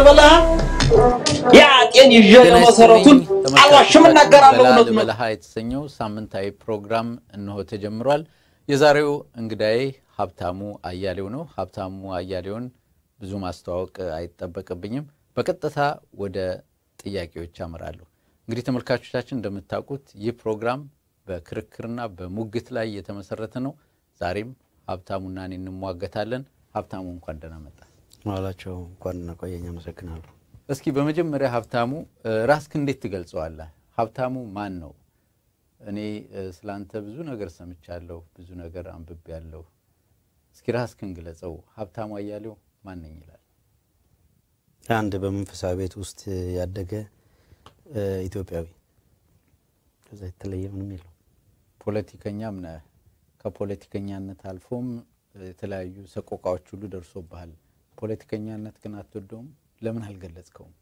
ስለበላህ ያ ይዤ መሰረቱን አልዋሽም እናገራለሁ። እውነቱን ለበላህ የተሰኘው ሳምንታዊ ፕሮግራም እንሆ ተጀምሯል። የዛሬው እንግዳዬ ሀብታሙ አያሌው ነው። ሀብታሙ አያሌውን ብዙ ማስተዋወቅ አይጠበቅብኝም። በቀጥታ ወደ ጥያቄዎች አመራለሁ። እንግዲህ ተመልካቾቻችን እንደምታውቁት ይህ ፕሮግራም በክርክርና በሙግት ላይ የተመሰረተ ነው። ዛሬም ሀብታሙና እኔ እንሟገታለን። ሀብታሙ እንኳን ደህና መጣ። ማላቸው እንኳን ቆየኝ። አመሰግናለሁ። እስኪ በመጀመሪያ ሀብታሙ ራስክ እንዴት ትገልጸዋለህ? ሀብታሙ ማን ነው? እኔ ስላንተ ብዙ ነገር ሰምቻለሁ፣ ብዙ ነገር አንብቤያለሁ። እስኪ ራስክን ግለጸው። ሀብታሙ አያሌው ማን ነኝ ይላል። አንድ በመንፈሳዊ ቤት ውስጥ ያደገ ኢትዮጵያዊ፣ ከዛ የተለየ ምንም የለው። ፖለቲከኛም ነህ። ከፖለቲከኛነት አልፎም የተለያዩ ሰቆቃዎች ሁሉ ደርሶብሃል። ፖለቲከኛነት ግን አትወደውም። ለምን አልገለጽከውም?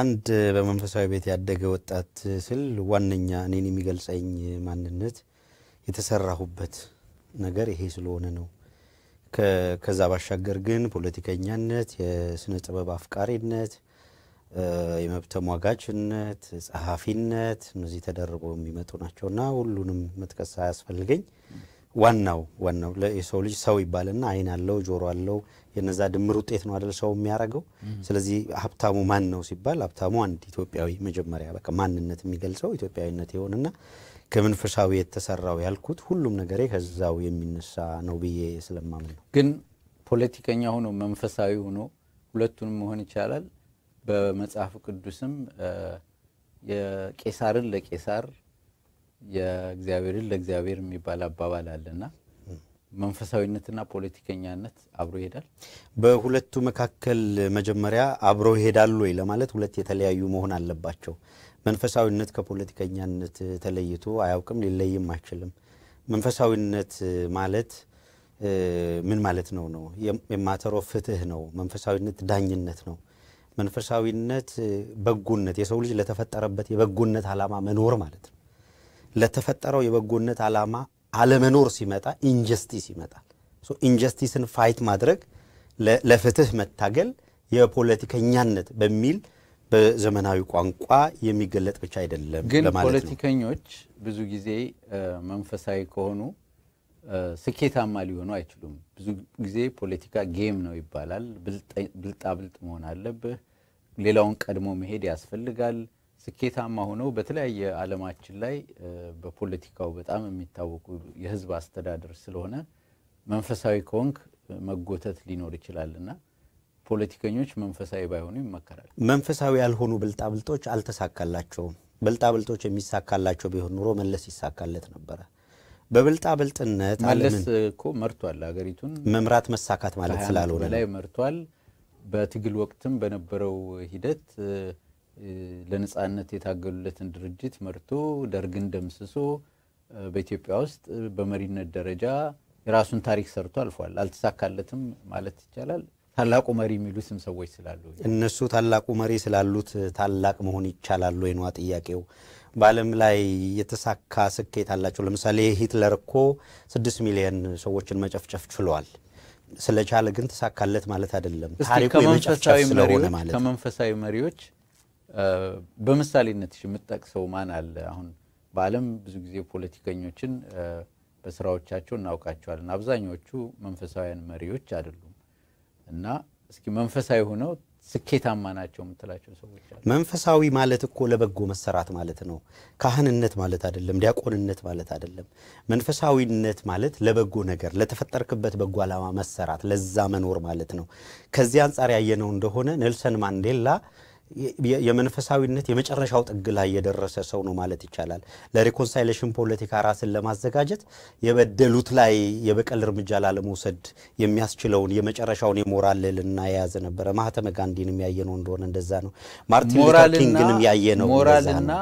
አንድ በመንፈሳዊ ቤት ያደገ ወጣት ስል ዋነኛ እኔን የሚገልጸኝ ማንነት የተሰራሁበት ነገር ይሄ ስለሆነ ነው። ከዛ ባሻገር ግን ፖለቲከኛነት፣ የስነ ጥበብ አፍቃሪነት፣ የመብት ተሟጋችነት፣ ጸሐፊነት እነዚህ ተደርበው የሚመጡ ናቸውና ሁሉንም መጥቀስ አያስፈልገኝ። ዋናው ዋናው የሰው ልጅ ሰው ይባልና አይን አለው ጆሮ አለው የነዛ ድምር ውጤት ነው አደል ሰው የሚያደርገው። ስለዚህ ሀብታሙ ማን ነው ሲባል ሀብታሙ አንድ ኢትዮጵያዊ መጀመሪያ በቃ ማንነት የሚገልጸው ኢትዮጵያዊነት የሆንና ከመንፈሳዊ የተሰራው ያልኩት ሁሉም ነገሬ ከዛው የሚነሳ ነው ብዬ ስለማምን ነው። ግን ፖለቲከኛ ሆኖ መንፈሳዊ ሆኖ ሁለቱንም መሆን ይቻላል። በመጽሐፍ ቅዱስም የቄሳርን ለቄሳር የእግዚአብሔርን ለእግዚአብሔር የሚባል አባባል አለና መንፈሳዊነትና ፖለቲከኛነት አብሮ ይሄዳል። በሁለቱ መካከል መጀመሪያ አብሮ ይሄዳሉ ወይ ለማለት ሁለት የተለያዩ መሆን አለባቸው። መንፈሳዊነት ከፖለቲከኛነት ተለይቶ አያውቅም፣ ሊለይም አይችልም። መንፈሳዊነት ማለት ምን ማለት ነው ነው የማተሮ ፍትህ ነው። መንፈሳዊነት ዳኝነት ነው። መንፈሳዊነት በጎነት፣ የሰው ልጅ ለተፈጠረበት የበጎነት አላማ መኖር ማለት ነው። ለተፈጠረው የበጎነት ዓላማ አለመኖር ሲመጣ ኢንጀስቲስ ይመጣል። ኢንጀስቲስን ፋይት ማድረግ ለፍትህ መታገል የፖለቲከኛነት በሚል በዘመናዊ ቋንቋ የሚገለጥ ብቻ አይደለም። ግን ፖለቲከኞች ብዙ ጊዜ መንፈሳዊ ከሆኑ ስኬታማ ሊሆኑ አይችሉም። ብዙ ጊዜ ፖለቲካ ጌም ነው ይባላል። ብልጣብልጥ መሆን አለብህ። ሌላውን ቀድሞ መሄድ ያስፈልጋል። ስኬታማ ሆነው በተለያየ ዓለማችን ላይ በፖለቲካው በጣም የሚታወቁ የህዝብ አስተዳደር ስለሆነ መንፈሳዊ ከሆንክ መጎተት ሊኖር ይችላል እና ፖለቲከኞች መንፈሳዊ ባይሆኑ ይመከራል። መንፈሳዊ ያልሆኑ ብልጣብልጦች አልተሳካላቸውም። ብልጣብልጦች የሚሳካላቸው ቢሆን ኑሮ መለስ ይሳካለት ነበረ። በብልጣብልጥነት መለስ እኮ መርቷል ሀገሪቱን መምራት መሳካት ማለት ስላልሆነ ላይ መርቷል። በትግል ወቅትም በነበረው ሂደት ለነጻነት የታገሉለትን ድርጅት መርቶ ደርግን ደምስሶ በኢትዮጵያ ውስጥ በመሪነት ደረጃ የራሱን ታሪክ ሰርቶ አልፏል። አልተሳካለትም ማለት ይቻላል። ታላቁ መሪ የሚሉትም ሰዎች ስላሉ እነሱ ታላቁ መሪ ስላሉት ታላቅ መሆን ይቻላሉ ወይኗ ጥያቄው። በዓለም ላይ የተሳካ ስኬት አላቸው። ለምሳሌ ሂትለር እኮ ስድስት ሚሊዮን ሰዎችን መጨፍጨፍ ችሏል። ስለቻለ ግን ተሳካለት ማለት አይደለም። ታሪኩ የመጨፍጨፍ ስለሆነ ማለት ከመንፈሳዊ መሪዎች በምሳሌነትሽ የምትጠቅሰው ማን አለ? አሁን በዓለም ብዙ ጊዜ ፖለቲከኞችን በስራዎቻቸው እናውቃቸዋለን። አብዛኛዎቹ መንፈሳውያን መሪዎች አይደሉም እና እስኪ መንፈሳዊ ሆነው ስኬታማ ናቸው የምትላቸው ሰዎች አሉ። መንፈሳዊ ማለት እኮ ለበጎ መሰራት ማለት ነው። ካህንነት ማለት አይደለም። ዲያቆንነት ማለት አይደለም። መንፈሳዊነት ማለት ለበጎ ነገር፣ ለተፈጠርክበት በጎ ዓላማ መሰራት፣ ለዛ መኖር ማለት ነው። ከዚህ አንጻር ያየነው እንደሆነ ኔልሰን ማንዴላ የመንፈሳዊነት የመጨረሻው ጥግ ላይ የደረሰ ሰው ነው ማለት ይቻላል። ለሪኮንሳይሌሽን ፖለቲካ ራስን ለማዘጋጀት የበደሉት ላይ የበቀል እርምጃ ላለመውሰድ የሚያስችለውን የመጨረሻውን የሞራል ልዕልና የያዘ ነበረ። ማህተመ ጋንዲንም ያየነው እንደሆነ እንደዛ ነው። ማርቲን ሉተር ኪንግንም ያየነው ሞራልና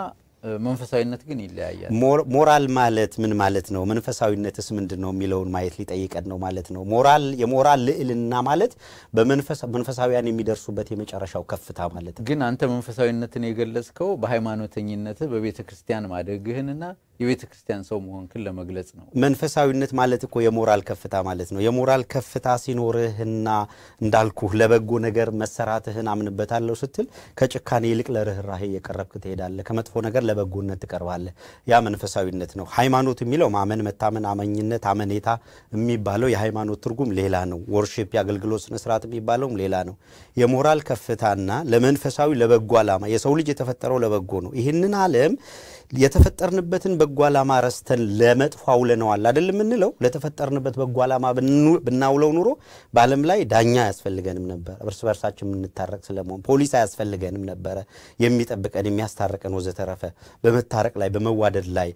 መንፈሳዊነት ግን ይለያያል። ሞራል ማለት ምን ማለት ነው? መንፈሳዊነትስ ምንድን ነው የሚለውን ማየት ሊጠይቀን ነው ማለት ነው። ሞራል የሞራል ልዕልና ማለት መንፈሳዊያን የሚደርሱበት የመጨረሻው ከፍታ ማለት ነው። ግን አንተ መንፈሳዊነትን የገለጽከው በሃይማኖተኝነትህ በቤተ ክርስቲያን ማደግህንና የቤተ ክርስቲያን ሰው መሆንክን ለመግለጽ ነው። መንፈሳዊነት ማለት እኮ የሞራል ከፍታ ማለት ነው። የሞራል ከፍታ ሲኖርህና እንዳልኩህ ለበጎ ነገር መሰራትህን አምንበታለሁ ስትል ከጭካኔ ይልቅ ለርኅራሄ እየቀረብክ ትሄዳለህ። ከመጥፎ ነገር ለበጎነት ትቀርባለህ። ያ መንፈሳዊነት ነው። ሃይማኖት የሚለው ማመን፣ መታመን፣ አመኝነት፣ አመኔታ የሚባለው የሃይማኖት ትርጉም ሌላ ነው። ወርሺፕ የአገልግሎት ስነስርዓት የሚባለውም ሌላ ነው። የሞራል ከፍታና ለመንፈሳዊ ለበጎ ዓላማ የሰው ልጅ የተፈጠረው ለበጎ ነው። ይህንን ዓለም የተፈጠርንበትን በጎ ዓላማ ረስተን ለመጥፎ አውለነዋል አይደል የምንለው? ለተፈጠርንበት በጎ ዓላማ ብናውለው ኑሮ በዓለም ላይ ዳኛ አያስፈልገንም ነበር፣ እርስ በርሳችን የምንታረቅ ስለመሆን ፖሊስ አያስፈልገንም ነበረ፣ የሚጠብቀን የሚያስታርቀን ወዘተረፈ። በመታረቅ ላይ በመዋደድ ላይ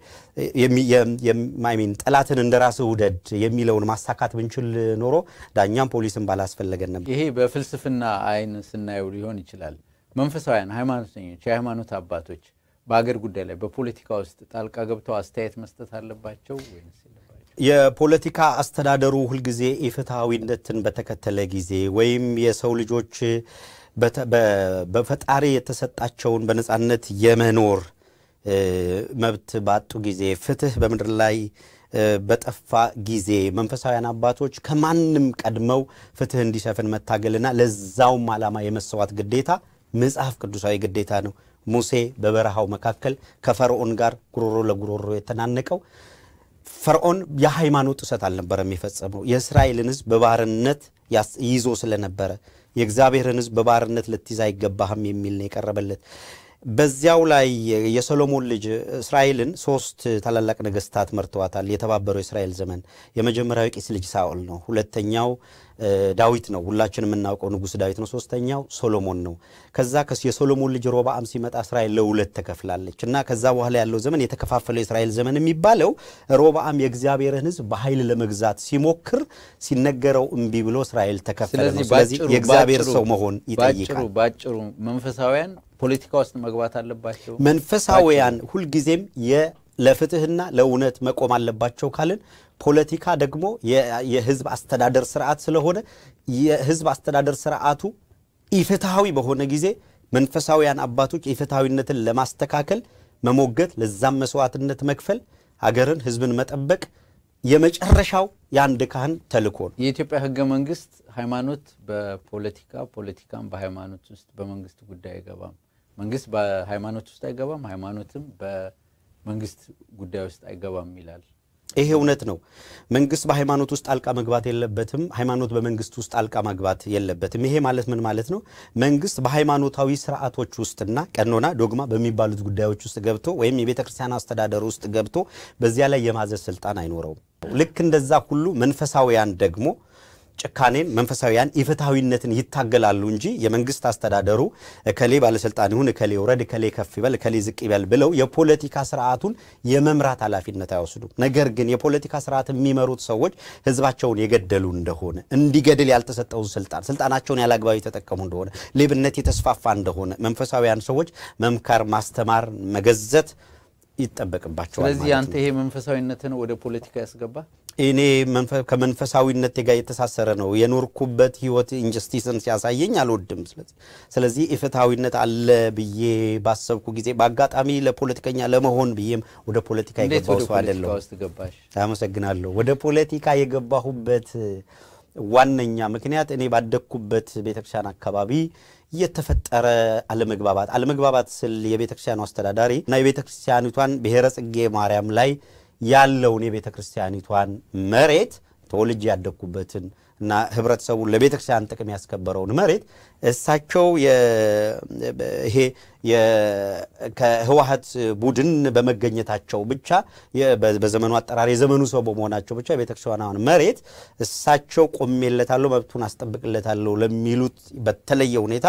ሚን ጠላትን እንደ ራስ ውደድ የሚለውን ማሳካት ብንችል ኖሮ ዳኛም ፖሊስን ባላስፈለገን ነበር። ይሄ በፍልስፍና አይን ስናየው ሊሆን ይችላል። መንፈሳውያን ሃይማኖተኞች፣ የሃይማኖት አባቶች በአገር ጉዳይ ላይ በፖለቲካ ውስጥ ጣልቃ ገብተው አስተያየት መስጠት አለባቸው ወይስ የፖለቲካ አስተዳደሩ ሁልጊዜ ኢፍትሐዊነትን በተከተለ ጊዜ ወይም የሰው ልጆች በፈጣሪ የተሰጣቸውን በነጻነት የመኖር መብት ባጡ ጊዜ ፍትህ በምድር ላይ በጠፋ ጊዜ መንፈሳውያን አባቶች ከማንም ቀድመው ፍትህ እንዲሰፍን መታገልና ለዛውም ዓላማ የመሰዋት ግዴታ መጽሐፍ ቅዱሳዊ ግዴታ ነው። ሙሴ በበረሃው መካከል ከፈርዖን ጋር ጉሮሮ ለጉሮሮ የተናነቀው ፈርዖን የሃይማኖት ጥሰት አልነበረ የሚፈጸመው የእስራኤልን ህዝብ በባርነት ይዞ ስለነበረ የእግዚአብሔርን ህዝብ በባርነት ልትይዝ አይገባህም የሚል ነው የቀረበለት። በዚያው ላይ የሰሎሞን ልጅ እስራኤልን ሶስት ታላላቅ ነገስታት መርተዋታል። የተባበረው እስራኤል ዘመን የመጀመሪያው ቂስ ልጅ ሳኦል ነው። ሁለተኛው ዳዊት ነው፣ ሁላችን የምናውቀው ንጉስ ዳዊት ነው። ሶስተኛው ሶሎሞን ነው። ከዛ የሶሎሞን ልጅ ሮብዓም ሲመጣ እስራኤል ለሁለት ተከፍላለች እና ከዛ በኋላ ያለው ዘመን የተከፋፈለው የእስራኤል ዘመን የሚባለው ሮባአም የእግዚአብሔርን ሕዝብ በኃይል ለመግዛት ሲሞክር ሲነገረው እምቢ ብሎ እስራኤል ተከፈለ ነው። ስለዚህ የእግዚአብሔር ሰው መሆን ይጠይቃል። ባጭሩ መንፈሳውያን ፖለቲካ ውስጥ መግባት አለባቸው። መንፈሳዊያን ሁልጊዜም ለፍትህና ለእውነት መቆም አለባቸው ካልን ፖለቲካ ደግሞ የህዝብ አስተዳደር ስርዓት ስለሆነ የህዝብ አስተዳደር ስርዓቱ ኢፍትሐዊ በሆነ ጊዜ መንፈሳዊያን አባቶች ኢፍትሐዊነትን ለማስተካከል መሞገት፣ ለዛም መስዋዕትነት መክፈል፣ ሀገርን ህዝብን መጠበቅ የመጨረሻው የአንድ ካህን ተልእኮ ነው። የኢትዮጵያ ህገ መንግስት ሃይማኖት በፖለቲካ ፖለቲካም በሃይማኖት ውስጥ በመንግስት ጉዳይ አይገባም። መንግስት በሃይማኖት ውስጥ አይገባም፣ ሃይማኖትም በመንግስት ጉዳይ ውስጥ አይገባም ይላል። ይሄ እውነት ነው። መንግስት በሃይማኖት ውስጥ ጣልቃ መግባት የለበትም። ሃይማኖት በመንግስት ውስጥ ጣልቃ መግባት የለበትም። ይሄ ማለት ምን ማለት ነው? መንግስት በሃይማኖታዊ ስርዓቶች ውስጥና ቀኖና፣ ዶግማ በሚባሉት ጉዳዮች ውስጥ ገብቶ ወይም የቤተ ክርስቲያን አስተዳደር ውስጥ ገብቶ በዚያ ላይ የማዘዝ ስልጣን አይኖረውም። ልክ እንደዛ ሁሉ መንፈሳዊያን ደግሞ ጭካኔን፣ መንፈሳዊያን ኢፍትሐዊነትን ይታገላሉ እንጂ የመንግስት አስተዳደሩ እከሌ ባለስልጣን ይሁን፣ እከሌ ውረድ፣ እከሌ ከፍ ይበል፣ እከሌ ዝቅ ይበል ብለው የፖለቲካ ስርዓቱን የመምራት ኃላፊነት አይወስዱም። ነገር ግን የፖለቲካ ስርዓት የሚመሩት ሰዎች ህዝባቸውን የገደሉ እንደሆነ እንዲገድል ያልተሰጠውን ስልጣን ስልጣናቸውን ያላግባብ የተጠቀሙ እንደሆነ ሌብነት የተስፋፋ እንደሆነ መንፈሳዊያን ሰዎች መምከር፣ ማስተማር፣ መገዘት ይጠበቅባቸዋል። ስለዚህ አንተ ይሄ መንፈሳዊነትን ወደ ፖለቲካ ያስገባ እኔ ከመንፈሳዊነት ጋር የተሳሰረ ነው የኖርኩበት ህይወት ኢንጀስቲስን ሲያሳየኝ አልወድም። ስለዚህ ኢፍትሐዊነት አለ ብዬ ባሰብኩ ጊዜ በአጋጣሚ ለፖለቲከኛ ለመሆን ብዬም ወደ ፖለቲካ የገባው ሰው አይደለሁ። አመሰግናለሁ። ወደ ፖለቲካ የገባሁበት ዋነኛ ምክንያት እኔ ባደግኩበት ቤተክርስቲያን አካባቢ የተፈጠረ አለመግባባት አለመግባባት ስል የቤተክርስቲያኑ አስተዳዳሪ እና የቤተክርስቲያኒቷን ብሔረ ጽጌ ማርያም ላይ ያለውን የቤተ ክርስቲያኒቷን መሬት ተወልጅ ያደግኩበትን እና ህብረተሰቡ ለቤተክርስቲያን ጥቅም ያስከበረውን መሬት እሳቸው ይሄ ከህወሀት ቡድን በመገኘታቸው ብቻ በዘመኑ አጠራር የዘመኑ ሰው በመሆናቸው ብቻ የቤተክርስቲያኗን መሬት እሳቸው ቆሜለታለሁ፣ መብቱን አስጠብቅለታለሁ ለሚሉት በተለየ ሁኔታ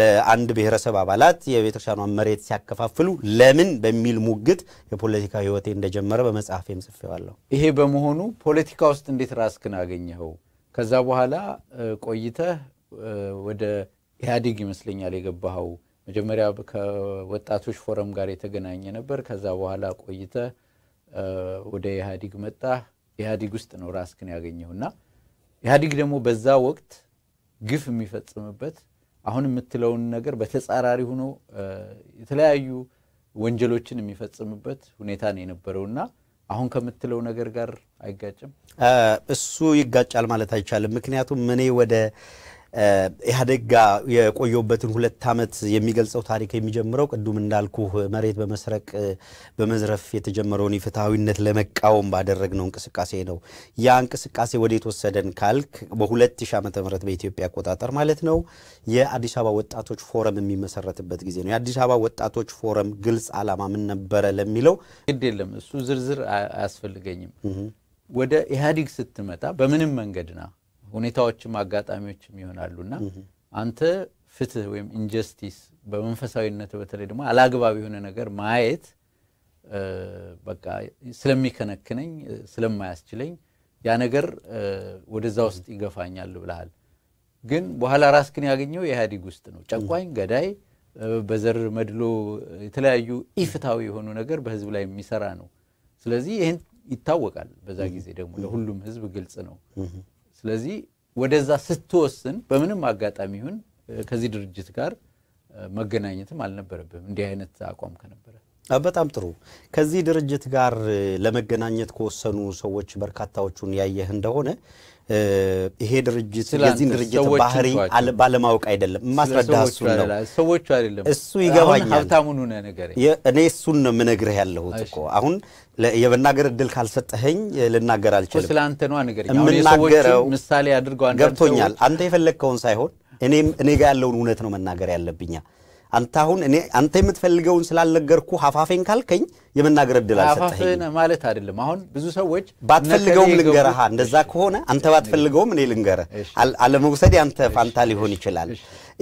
ለአንድ ብሔረሰብ አባላት የቤተክርስቲያኗን መሬት ሲያከፋፍሉ ለምን በሚል ሙግት የፖለቲካ ህይወቴ እንደጀመረ በመጽሐፌም ጽፌዋለሁ። ይሄ በመሆኑ ፖለቲካ ውስጥ እንዴት ራስክን አገኘኸው? ከዛ በኋላ ቆይተህ ወደ ኢህአዴግ ይመስለኛል የገባኸው። መጀመሪያ ከወጣቶች ፎረም ጋር የተገናኘ ነበር። ከዛ በኋላ ቆይተህ ወደ ኢህአዴግ መጣህ። ኢህአዴግ ውስጥ ነው ራስክን ያገኘው እና ኢህአዴግ ደግሞ በዛ ወቅት ግፍ የሚፈጽምበት አሁን የምትለውን ነገር በተጻራሪ ሆኖ የተለያዩ ወንጀሎችን የሚፈጽምበት ሁኔታ ነው የነበረውና አሁን ከምትለው ነገር ጋር አይጋጭም? እሱ ይጋጫል ማለት አይቻልም። ምክንያቱም እኔ ወደ ኢህአዴግ ጋር የቆየውበትን ሁለት ዓመት የሚገልጸው ታሪክ የሚጀምረው ቅዱም እንዳልኩ መሬት በመስረቅ በመዝረፍ የተጀመረውን የፍትሐዊነት ለመቃወም ባደረግነው እንቅስቃሴ ነው። ያ እንቅስቃሴ ወደ የተወሰደን ካልክ በ2000 ዓ ም በኢትዮጵያ አቆጣጠር ማለት ነው የአዲስ አበባ ወጣቶች ፎረም የሚመሰረትበት ጊዜ ነው። የአዲስ አበባ ወጣቶች ፎረም ግልጽ ዓላማ ምን ነበረ ለሚለው ግድ የለም እሱ ዝርዝር አያስፈልገኝም። ወደ ኢህአዴግ ስትመጣ በምንም መንገድ ና ሁኔታዎችም አጋጣሚዎችም ይሆናሉና አንተ ፍትህ ወይም ኢንጀስቲስ በመንፈሳዊነት በተለይ ደግሞ አላግባብ የሆነ ነገር ማየት በቃ ስለሚከነክነኝ ስለማያስችለኝ ያ ነገር ወደዛ ውስጥ ይገፋኛል ብልሃል። ግን በኋላ ራስክን ያገኘው የኢህአዴግ ውስጥ ነው። ጨቋኝ፣ ገዳይ፣ በዘር መድሎ የተለያዩ ኢፍታዊ የሆኑ ነገር በህዝብ ላይ የሚሰራ ነው። ስለዚህ ይህን ይታወቃል። በዛ ጊዜ ደግሞ ለሁሉም ህዝብ ግልጽ ነው። ስለዚህ ወደዛ ስትወስን በምንም አጋጣሚ ይሁን ከዚህ ድርጅት ጋር መገናኘትም አልነበረብም እንዲህ አይነት አቋም ከነበረ። በጣም ጥሩ። ከዚህ ድርጅት ጋር ለመገናኘት ከወሰኑ ሰዎች በርካታዎቹን ያየህ እንደሆነ ይሄ ድርጅት የዚህን ድርጅት ባህሪ ባለማወቅ አይደለም የማስረዳ እሱ ነው። ሰዎቹ አይደለም እሱ ይገባኛል። እኔ እሱን ነው የምነግርህ ያለሁት እኮ አሁን የመናገር እድል ካልሰጠኸኝ ልናገር አልችልም። ስለአንተ ነዋ ንገረኝ። የምናገረው ምሳሌ አድርገው ገብቶኛል። አንተ የፈለግከውን ሳይሆን እኔም እኔ ጋር ያለውን እውነት ነው መናገር ያለብኛ አንተ አሁን እኔ አንተ የምትፈልገውን ስላልነገርኩ ሀፋፌን ካልከኝ የመናገር እድል አልሰጠኝ ማለት አይደለም። አሁን ብዙ ሰዎች ባትፈልገውም ልንገረሃ፣ እንደዛ ከሆነ አንተ ባትፈልገውም እኔ ልንገረ አለመውሰድ አንተ ፋንታ ሊሆን ይችላል።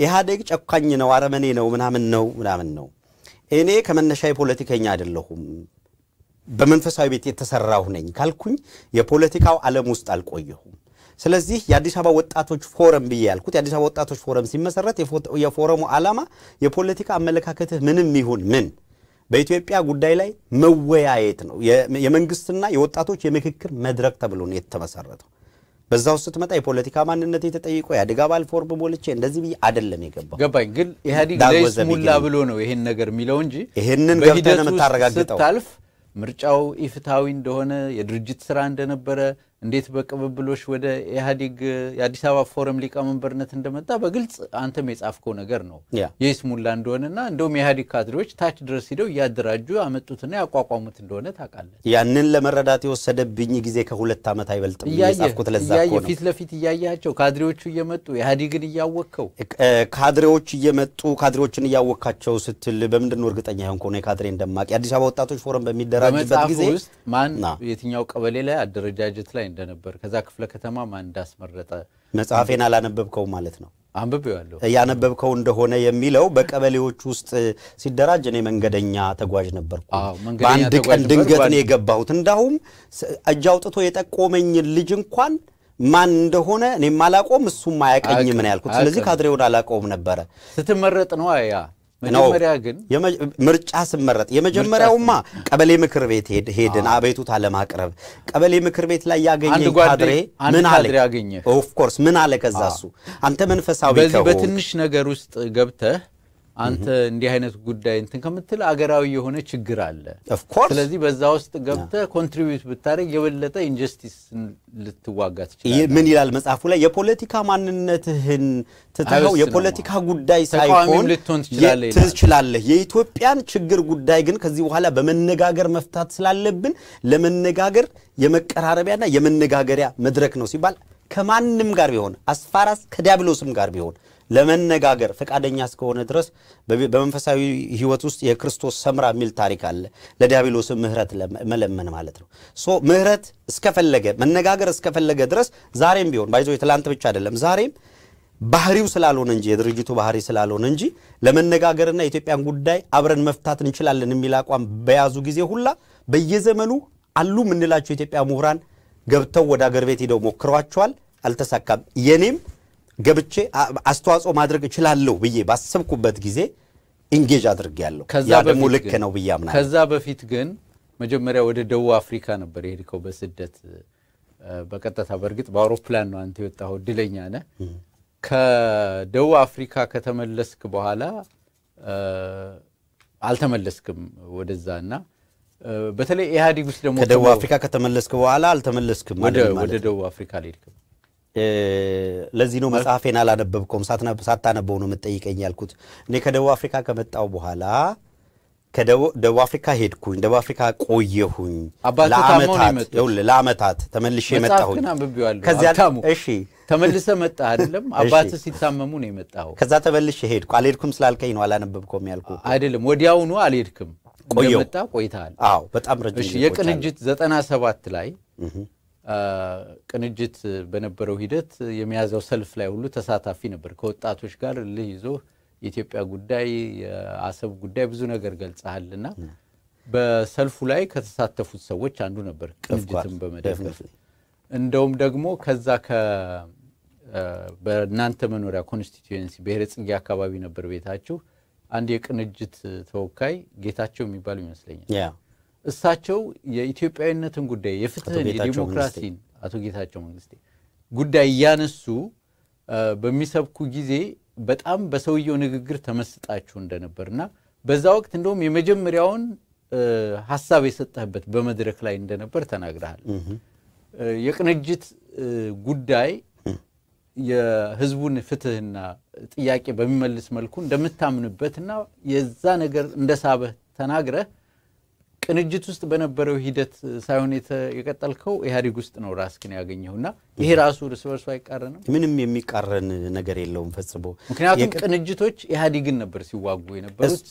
ኢህአዴግ ጨካኝ ነው፣ አረመኔ ነው፣ ምናምን ነው ምናምን ነው። እኔ ከመነሻ ፖለቲከኛ አይደለሁም በመንፈሳዊ ቤት የተሰራሁ ነኝ ካልኩኝ የፖለቲካው ዓለም ውስጥ አልቆየሁም። ስለዚህ የአዲስ አበባ ወጣቶች ፎረም ብዬ ያልኩት የአዲስ አበባ ወጣቶች ፎረም ሲመሰረት የፎረሙ ዓላማ የፖለቲካ አመለካከትህ ምንም ይሁን ምን በኢትዮጵያ ጉዳይ ላይ መወያየት ነው። የመንግስትና የወጣቶች የምክክር መድረክ ተብሎ ነው የተመሰረተው። በዛ ውስጥ ስትመጣ የፖለቲካ ማንነት የተጠይቆ የአደጋ ባል ፎርም ሞልቼ እንደዚህ ብዬ አደለም የገባው። ገባኝ። ግን ኢህአዲግ ለይስሙላ ብሎ ነው ይሄን ነገር የሚለው እንጂ ይህንን ገብተን የምታረጋግጠው። ስታልፍ ምርጫው ኢፍትሐዊ እንደሆነ የድርጅት ስራ እንደነበረ እንዴት በቅብብሎች ወደ ኢህአዴግ የአዲስ አበባ ፎረም ሊቀመንበርነት እንደመጣ በግልጽ አንተም የጻፍከው ነገር ነው የይስሙላ እንደሆነና እንደውም የኢህአዴግ ካድሬዎች ታች ድረስ ሂደው እያደራጁ ያመጡትና ያቋቋሙት እንደሆነ ታውቃለህ። ያንን ለመረዳት የወሰደብኝ ጊዜ ከሁለት ዓመት አይበልጥም። የጻፍኩት ለዛ ነው። ፊት ለፊት እያያቸው ካድሬዎቹ እየመጡ ኢህአዴግን እያወቅከው ካድሬዎች እየመጡ ካድሬዎችን እያወቅካቸው ስትል በምንድን ነው እርግጠኛ ሆንክ? ሆነ ካድሬ እንደማቅ የአዲስ አበባ ወጣቶች ፎረም በሚደራጅበት ጊዜ ማን የትኛው ቀበሌ ላይ አደረጃጀት ላይ ላይ እንደነበር ከዛ ክፍለ ከተማ ማን እንዳስመረጠ መጽሐፌን አላነበብከው ማለት ነው? አንብቤዋለሁ። እያነበብከው እንደሆነ የሚለው በቀበሌዎች ውስጥ ሲደራጅ እኔ መንገደኛ ተጓዥ ነበርኩ። በአንድ ቀን ድንገት ነው የገባሁት። እንዳሁም እጅ አውጥቶ የጠቆመኝን ልጅ እንኳን ማን እንደሆነ እኔም አላቆም እሱም አያቀኝም ነው ያልኩት። ስለዚህ ካድሬውን አላቀውም ነበረ። ስትመረጥ ነው ያ መጀመሪያ ግን ምርጫ ስመረጥ የመጀመሪያውማ ቀበሌ ምክር ቤት ሄድን አቤቱታ ለማቅረብ ቀበሌ ምክር ቤት ላይ ያገኘኝ ካድሬ ምን አለ? ኦፍ ኮርስ ምን አለ? ከዛ እሱ አንተ መንፈሳዊ በዚህ በትንሽ ነገር ውስጥ ገብተህ አንተ እንዲህ አይነት ጉዳይ እንትን ከምትል አገራዊ የሆነ ችግር አለ። ስለዚህ በዛ ውስጥ ገብተ ኮንትሪቢዩት ብታደረግ የበለጠ ኢንጀስቲስ ልትዋጋ ትችላለህ። ምን ይላል መጽሐፉ ላይ የፖለቲካ ማንነትህን ትተኸው የፖለቲካ ጉዳይ ሳይሆን ልትሆን ትችላለህ። የኢትዮጵያን ችግር ጉዳይ ግን ከዚህ በኋላ በመነጋገር መፍታት ስላለብን ለመነጋገር የመቀራረቢያና የመነጋገሪያ መድረክ ነው ሲባል ከማንም ጋር ቢሆን አስፋራስ ከዲያብሎስም ጋር ቢሆን ለመነጋገር ፈቃደኛ እስከሆነ ድረስ በመንፈሳዊ ህይወት ውስጥ የክርስቶስ ሰምራ የሚል ታሪክ አለ። ለዲያብሎስ ምህረት መለመን ማለት ነው። ሶ ምህረት እስከፈለገ መነጋገር እስከፈለገ ድረስ ዛሬም ቢሆን ባይዞ የትላንት ብቻ አይደለም፣ ዛሬም ባህሪው ስላልሆነ እንጂ የድርጅቱ ባህሪ ስላልሆነ እንጂ ለመነጋገርና የኢትዮጵያን ጉዳይ አብረን መፍታት እንችላለን የሚል አቋም በያዙ ጊዜ ሁላ በየዘመኑ አሉ የምንላቸው የኢትዮጵያ ምሁራን ገብተው ወደ አገር ቤት ሄደው ሞክረዋቸዋል። አልተሳካም። የኔም ገብቼ አስተዋጽኦ ማድረግ እችላለሁ ብዬ ባሰብኩበት ጊዜ ኢንጌጅ አድርግ ያለሁ ያ ደግሞ ልክ ነው ብዬ አምናለሁ። ከዛ በፊት ግን መጀመሪያ ወደ ደቡብ አፍሪካ ነበር የሄድከው በስደት በቀጥታ። በእርግጥ በአውሮፕላን ነው አንተ የወጣው፣ እድለኛ ነህ። ከደቡብ አፍሪካ ከተመለስክ በኋላ አልተመለስክም ወደዛ እና በተለይ ኢህአዴግ ውስጥ ደግሞ ከደቡብ አፍሪካ ከተመለስክ በኋላ አልተመለስክም ወደ ደቡብ አፍሪካ አልሄድክም። ለዚህ ነው መጽሐፌን አላነበብከውም ሳታነበው ነው የምጠይቀኝ ያልኩት። እኔ ከደቡብ አፍሪካ ከመጣው በኋላ ከደቡብ አፍሪካ ሄድኩኝ። ደቡብ አፍሪካ ቆየሁኝ ለአመታት። ተመልሼ መጣሁኝ። እሺ ተመልሰ መጣ አይደለም? አባት ሲታመሙ ነው የመጣው። ከዛ ተመልሼ ሄድኩ። አልሄድኩም ስላልከኝ ነው አላነበብከውም ያልኩ። አይደለም ወዲያውኑ አልሄድክም፣ ቆየሁ። ቆይተሃል። አዎ፣ በጣም ረጅም የቅንጅት ዘጠና ሰባት ላይ ቅንጅት በነበረው ሂደት የሚያዝያው ሰልፍ ላይ ሁሉ ተሳታፊ ነበር። ከወጣቶች ጋር ልህ ይዞ የኢትዮጵያ ጉዳይ፣ የአሰብ ጉዳይ ብዙ ነገር ገልጸሃል በሰልፉ ላይ ከተሳተፉት ሰዎች አንዱ ነበር ቅንጅትን በመደገፍ እንደውም ደግሞ ከዛ በእናንተ መኖሪያ ኮንስቲትዌንሲ ብሔረ ጽጌ አካባቢ ነበር ቤታችሁ አንድ የቅንጅት ተወካይ ጌታቸው የሚባሉ ይመስለኛል እሳቸው የኢትዮጵያዊነትን ጉዳይ የፍትህን፣ የዲሞክራሲን አቶ ጌታቸው መንግስቴ ጉዳይ እያነሱ በሚሰብኩ ጊዜ በጣም በሰውየው ንግግር ተመስጣችሁ እንደነበርና በዛ ወቅት እንደውም የመጀመሪያውን ሀሳብ የሰጠህበት በመድረክ ላይ እንደነበር ተናግረሃል። የቅንጅት ጉዳይ የህዝቡን ፍትህና ጥያቄ በሚመልስ መልኩ እንደምታምንበትና የዛ ነገር እንደሳበህ ተናግረህ ቅንጅት ውስጥ በነበረው ሂደት ሳይሆን የቀጠልከው ኢህአዴግ ውስጥ ነው ራስክን ያገኘውና ይሄ ራሱ እርስ በርሱ አይቃረንም? ምንም የሚቃረን ነገር የለውም ፈጽሞ። ምክንያቱም ቅንጅቶች ኢህአዴግን ነበር ሲዋጉ የነበሩት፣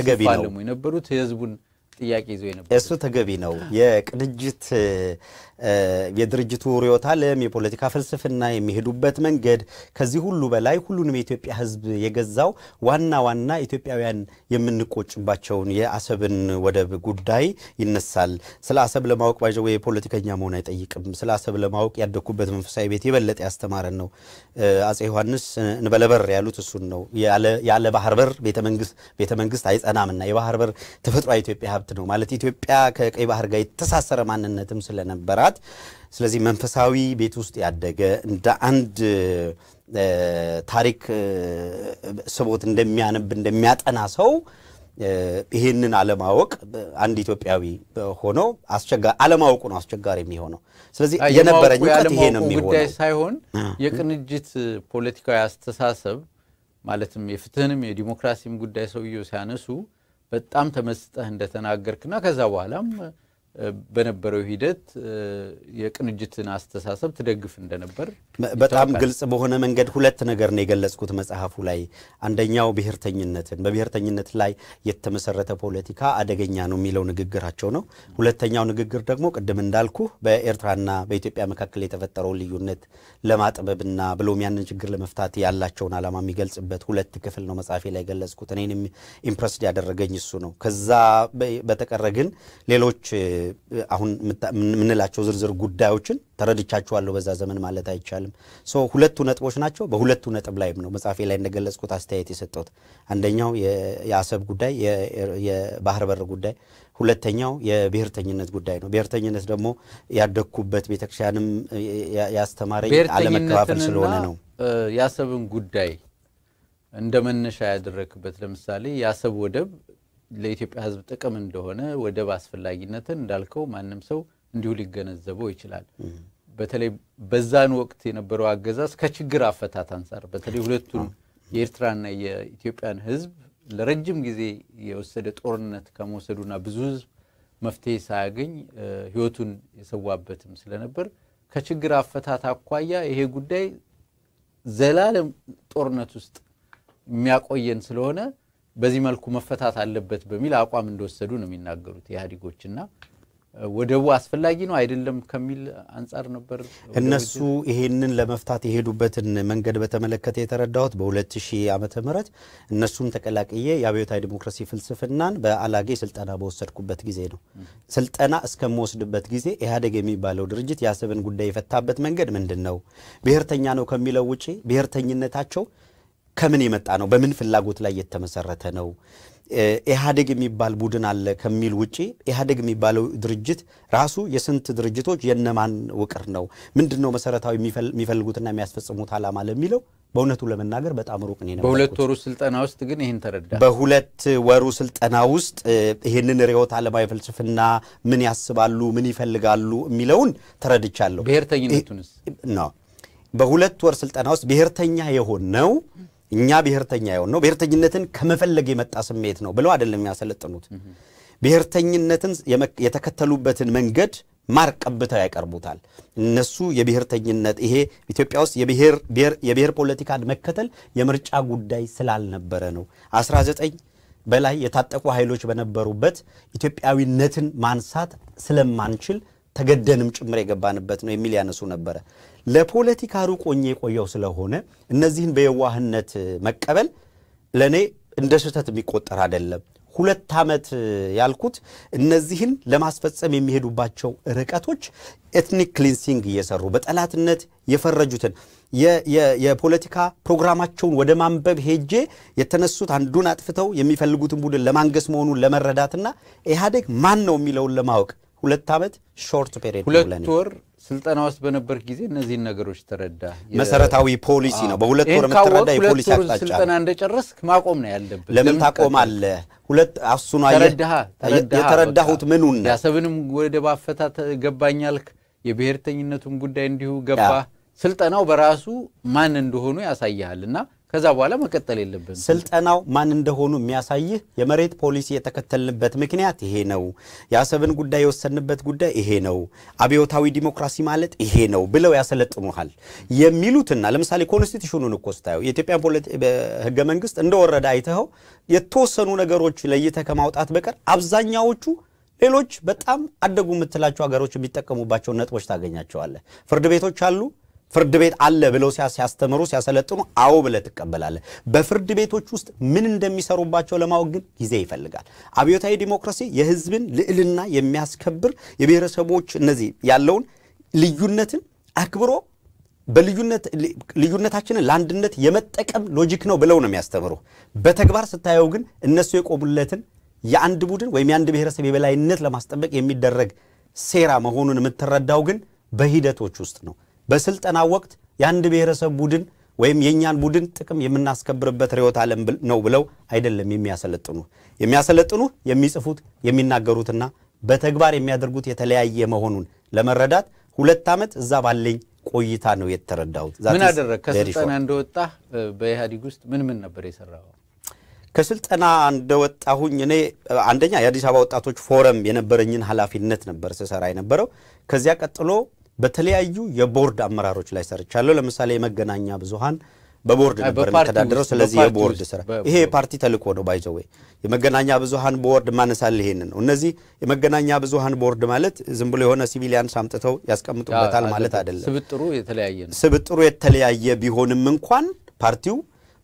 ተገቢ ነው የነበሩት የህዝቡን ጥያቄ ይዞ የነበሩት እሱ ተገቢ ነው። የቅንጅት የድርጅቱ ርዕዮተ ዓለም የፖለቲካ ፍልስፍና የሚሄዱበት መንገድ ከዚህ ሁሉ በላይ ሁሉንም የኢትዮጵያ ሕዝብ የገዛው ዋና ዋና ኢትዮጵያውያን የምንቆጭባቸውን የአሰብን ወደብ ጉዳይ ይነሳል። ስለ አሰብ ለማወቅ ባይዘው የፖለቲከኛ መሆን አይጠይቅም። ስለ አሰብ ለማወቅ ያደግኩበት መንፈሳዊ ቤት የበለጠ ያስተማረን ነው። አጼ ዮሐንስ እንበለበር ያሉት እሱን ነው። ያለ ባህር በር ቤተ መንግስት አይጸናምና የባህር በር ተፈጥሯዊ ኢትዮጵያ ሀብት ነው ማለት ኢትዮጵያ ከቀይ ባህር ጋር የተሳሰረ ማንነትም ስለነበራ ሰዓት። ስለዚህ መንፈሳዊ ቤት ውስጥ ያደገ እንደ አንድ ታሪክ ስቦት እንደሚያነብ እንደሚያጠና ሰው ይህንን አለማወቅ አንድ ኢትዮጵያዊ ሆኖ አለማወቁ ነው አስቸጋሪ የሚሆነው። ስለዚህ የነበረኝ እውቀት ይሄ ነው የሚሆነው ጉዳይ ሳይሆን የቅንጅት ፖለቲካዊ አስተሳሰብ ማለትም የፍትህንም የዲሞክራሲም ጉዳይ ሰውየው ሲያነሱ በጣም ተመስጠህ እንደተናገርክና ከዛ በኋላም በነበረው ሂደት የቅንጅትን አስተሳሰብ ትደግፍ እንደነበር በጣም ግልጽ በሆነ መንገድ ሁለት ነገር ነው የገለጽኩት መጽሐፉ ላይ። አንደኛው ብሔርተኝነትን በብሔርተኝነት ላይ የተመሰረተ ፖለቲካ አደገኛ ነው የሚለው ንግግራቸው ነው። ሁለተኛው ንግግር ደግሞ ቅድም እንዳልኩ በኤርትራና በኢትዮጵያ መካከል የተፈጠረውን ልዩነት ለማጥበብና ብሎም ያንን ችግር ለመፍታት ያላቸውን ዓላማ የሚገልጽበት ሁለት ክፍል ነው መጽሐፌ ላይ የገለጽኩት። እኔንም ኢምፕረስድ ያደረገኝ እሱ ነው። ከዛ በተቀረ ግን ሌሎች አሁን የምንላቸው ዝርዝር ጉዳዮችን ተረድቻችኋለሁ በዛ ዘመን ማለት አይቻልም። ሁለቱ ነጥቦች ናቸው። በሁለቱ ነጥብ ላይም ነው መጽሐፌ ላይ እንደገለጽኩት አስተያየት የሰጠሁት። አንደኛው የአሰብ ጉዳይ፣ የባህር በር ጉዳይ፣ ሁለተኛው የብሔርተኝነት ጉዳይ ነው። ብሔርተኝነት ደግሞ ያደግኩበት ቤተክርስቲያንም ያስተማረኝ አለመከፋፈል ስለሆነ ነው። የአሰብን ጉዳይ እንደ መነሻ ያደረግበት ለምሳሌ የአሰብ ወደብ ለኢትዮጵያ ሕዝብ ጥቅም እንደሆነ ወደብ አስፈላጊነትን እንዳልከው ማንም ሰው እንዲሁ ሊገነዘበው ይችላል። በተለይ በዛን ወቅት የነበረው አገዛዝ ከችግር አፈታት አንጻር በተለይ ሁለቱን የኤርትራና የኢትዮጵያን ሕዝብ ለረጅም ጊዜ የወሰደ ጦርነት ከመውሰዱና ብዙ ሕዝብ መፍትሄ ሳያገኝ ህይወቱን የሰዋበትም ስለነበር ከችግር አፈታት አኳያ ይሄ ጉዳይ ዘላለም ጦርነት ውስጥ የሚያቆየን ስለሆነ በዚህ መልኩ መፈታት አለበት በሚል አቋም እንደወሰዱ ነው የሚናገሩት ኢህአዴጎችና ወደቡ አስፈላጊ ነው አይደለም ከሚል አንጻር ነበር እነሱ ይሄንን ለመፍታት የሄዱበትን መንገድ በተመለከተ የተረዳሁት በ2000 ዓመተ ምህረት እነሱም ተቀላቅዬ የአብዮታዊ ዲሞክራሲ ፍልስፍናን በአላጌ ስልጠና በወሰድኩበት ጊዜ ነው። ስልጠና እስከምወስድበት ጊዜ ኢህአዴግ የሚባለው ድርጅት የአሰብን ጉዳይ የፈታበት መንገድ ምንድን ነው? ብሔርተኛ ነው ከሚለው ውጪ ብሔርተኝነታቸው ከምን የመጣ ነው? በምን ፍላጎት ላይ የተመሰረተ ነው? ኢህአዴግ የሚባል ቡድን አለ ከሚል ውጪ ኢህአዴግ የሚባለው ድርጅት ራሱ የስንት ድርጅቶች የነማን ውቅር ነው? ምንድን ነው መሰረታዊ የሚፈልጉትና የሚያስፈጽሙት ዓላማ ለሚለው በእውነቱ ለመናገር በጣም ሩቅ ነው። በሁለት ወሩ ስልጠና ውስጥ ግን ይህን ተረዳ። በሁለት ወሩ ስልጠና ውስጥ ይህንን ርዕዮተ ዓለማዊ ፍልስፍና ምን ያስባሉ፣ ምን ይፈልጋሉ የሚለውን ተረድቻለሁ። ብሔርተኝነቱንስ ነው በሁለት ወር ስልጠና ውስጥ ብሔርተኛ የሆነው እኛ ብሔርተኛ የሆን ነው ብሔርተኝነትን ከመፈለግ የመጣ ስሜት ነው ብለው አይደለም የሚያሰለጥኑት። ብሔርተኝነትን የተከተሉበትን መንገድ ማር ቀብተው ያቀርቡታል። እነሱ የብሔርተኝነት ይሄ ኢትዮጵያ ውስጥ የብሔር ፖለቲካን መከተል የምርጫ ጉዳይ ስላልነበረ ነው 19 በላይ የታጠቁ ኃይሎች በነበሩበት ኢትዮጵያዊነትን ማንሳት ስለማንችል ተገደንም ጭምር የገባንበት ነው የሚል ያነሱ ነበረ። ለፖለቲካ ሩቆኝ የቆየው ስለሆነ እነዚህን በየዋህነት መቀበል ለእኔ እንደ ስህተት የሚቆጠር አይደለም። ሁለት ዓመት ያልኩት እነዚህን ለማስፈጸም የሚሄዱባቸው ርቀቶች ኤትኒክ ክሊንሲንግ እየሰሩ በጠላትነት የፈረጁትን የፖለቲካ ፕሮግራማቸውን ወደ ማንበብ ሄጄ የተነሱት አንዱን አጥፍተው የሚፈልጉትን ቡድን ለማንገስ መሆኑን ለመረዳትና ኢህአዴግ ማን ነው የሚለውን ለማወቅ ሁለት ዓመት ሾርት ፔሪድ ሁለት ወር ስልጠና ውስጥ በነበር ጊዜ እነዚህን ነገሮች ተረዳ። መሰረታዊ ፖሊሲ ነው። በሁለት ወር የምትረዳ የፖሊሲ አቅጣጫ ስልጠና እንደጨረስክ ማቆም ነው ያለብህ። ለምን ታቆማለህ? ሁለት አሱኑ የተረዳሁት ምኑን ነው? ያሰብንም ወደብ አፈታት ገባኛልክ፣ የብሔርተኝነቱን ጉዳይ እንዲሁ ገባ። ስልጠናው በራሱ ማን እንደሆኑ ያሳይሃል እና ከዛ በኋላ መቀጠል የለብን። ስልጠናው ማን እንደሆኑ የሚያሳይህ የመሬት ፖሊሲ የተከተልንበት ምክንያት ይሄ ነው፣ የአሰብን ጉዳይ የወሰንበት ጉዳይ ይሄ ነው፣ አብዮታዊ ዲሞክራሲ ማለት ይሄ ነው ብለው ያሰለጥኑሃል የሚሉትና ለምሳሌ ኮንስቲቱሽኑን እኮ ስታየው የኢትዮጵያ ህገ መንግስት እንደወረደ አይተኸው የተወሰኑ ነገሮች ለይተህ ከማውጣት በቀር አብዛኛዎቹ ሌሎች በጣም አደጉ የምትላቸው ሀገሮች የሚጠቀሙባቸውን ነጥቦች ታገኛቸዋለህ። ፍርድ ቤቶች አሉ፣ ፍርድ ቤት አለ ብለው ሲያስተምሩ ሲያሰለጥኑ፣ አዎ ብለህ ትቀበላለህ። በፍርድ ቤቶች ውስጥ ምን እንደሚሰሩባቸው ለማወቅ ግን ጊዜ ይፈልጋል። አብዮታዊ ዲሞክራሲ የህዝብን ልዕልና የሚያስከብር የብሔረሰቦች እነዚህ ያለውን ልዩነትን አክብሮ በልዩነት ልዩነታችንን ለአንድነት የመጠቀም ሎጂክ ነው ብለው ነው የሚያስተምሩ። በተግባር ስታየው ግን እነሱ የቆሙለትን የአንድ ቡድን ወይም የአንድ ብሔረሰብ የበላይነት ለማስጠበቅ የሚደረግ ሴራ መሆኑን የምትረዳው ግን በሂደቶች ውስጥ ነው። በስልጠና ወቅት የአንድ ብሔረሰብ ቡድን ወይም የእኛን ቡድን ጥቅም የምናስከብርበት ርዕዮተ ዓለም ነው ብለው አይደለም የሚያሰለጥኑ የሚያሰለጥኑ የሚጽፉት የሚናገሩትና በተግባር የሚያደርጉት የተለያየ መሆኑን ለመረዳት ሁለት ዓመት እዛ ባለኝ ቆይታ ነው የተረዳሁት። ምን አደረግ? ከስልጠና እንደወጣ በኢህአዲግ ውስጥ ምን ምን ነበር የሰራው? ከስልጠና እንደወጣሁኝ እኔ አንደኛ የአዲስ አበባ ወጣቶች ፎረም የነበረኝን ኃላፊነት ነበር ስሰራ የነበረው። ከዚያ ቀጥሎ በተለያዩ የቦርድ አመራሮች ላይ ሰርቻለሁ። ለምሳሌ የመገናኛ ብዙሃን በቦርድ ነበር የሚተዳደረው። ስለዚህ የቦርድ ስራ ይሄ የፓርቲ ተልእኮ ነው። ባይዘዌ የመገናኛ ብዙሃን ቦርድ ማነሳል ይሄን ነው። እነዚህ የመገናኛ ብዙሃን ቦርድ ማለት ዝም ብሎ የሆነ ሲቪሊያን ሳምጥተው ያስቀምጡበታል ማለት አይደለም። ስብጥሩ የተለያየ ነው። ስብጥሩ የተለያየ ቢሆንም እንኳን ፓርቲው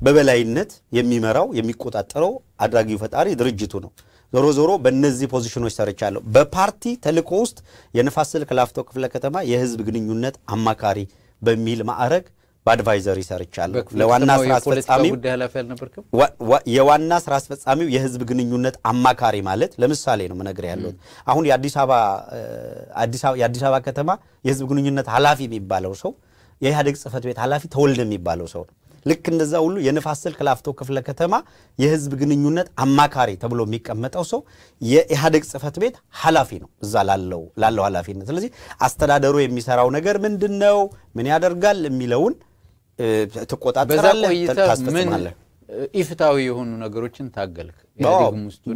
በበላይነት የሚመራው የሚቆጣጠረው አድራጊው ፈጣሪ ድርጅቱ ነው። ዞሮ ዞሮ በእነዚህ ፖዚሽኖች ሰርቻለሁ። በፓርቲ ተልእኮ ውስጥ የንፋስ ስልክ ላፍቶ ክፍለ ከተማ የህዝብ ግንኙነት አማካሪ በሚል ማዕረግ በአድቫይዘሪ ሰርቻለሁ። ለዋና ስራ አስፈጻሚው የዋና ስራ አስፈጻሚው የህዝብ ግንኙነት አማካሪ ማለት ለምሳሌ ነው መነግር ያለሁት። አሁን የአዲስ አበባ ከተማ የህዝብ ግንኙነት ኃላፊ የሚባለው ሰው የኢህአዴግ ጽህፈት ቤት ኃላፊ ተወልደ የሚባለው ሰው ነው። ልክ እንደዛ ሁሉ የንፋስ ስልክ ላፍቶ ክፍለ ከተማ የህዝብ ግንኙነት አማካሪ ተብሎ የሚቀመጠው ሰው የኢህአዴግ ጽህፈት ቤት ኃላፊ ነው እዛ ላለው ኃላፊነት። ስለዚህ አስተዳደሩ የሚሰራው ነገር ምንድን ነው፣ ምን ያደርጋል የሚለውን ትቆጣጠራለህ፣ ታስፈጽማለህ። ኢፍታዊ የሆኑ ነገሮችን ታገልክ።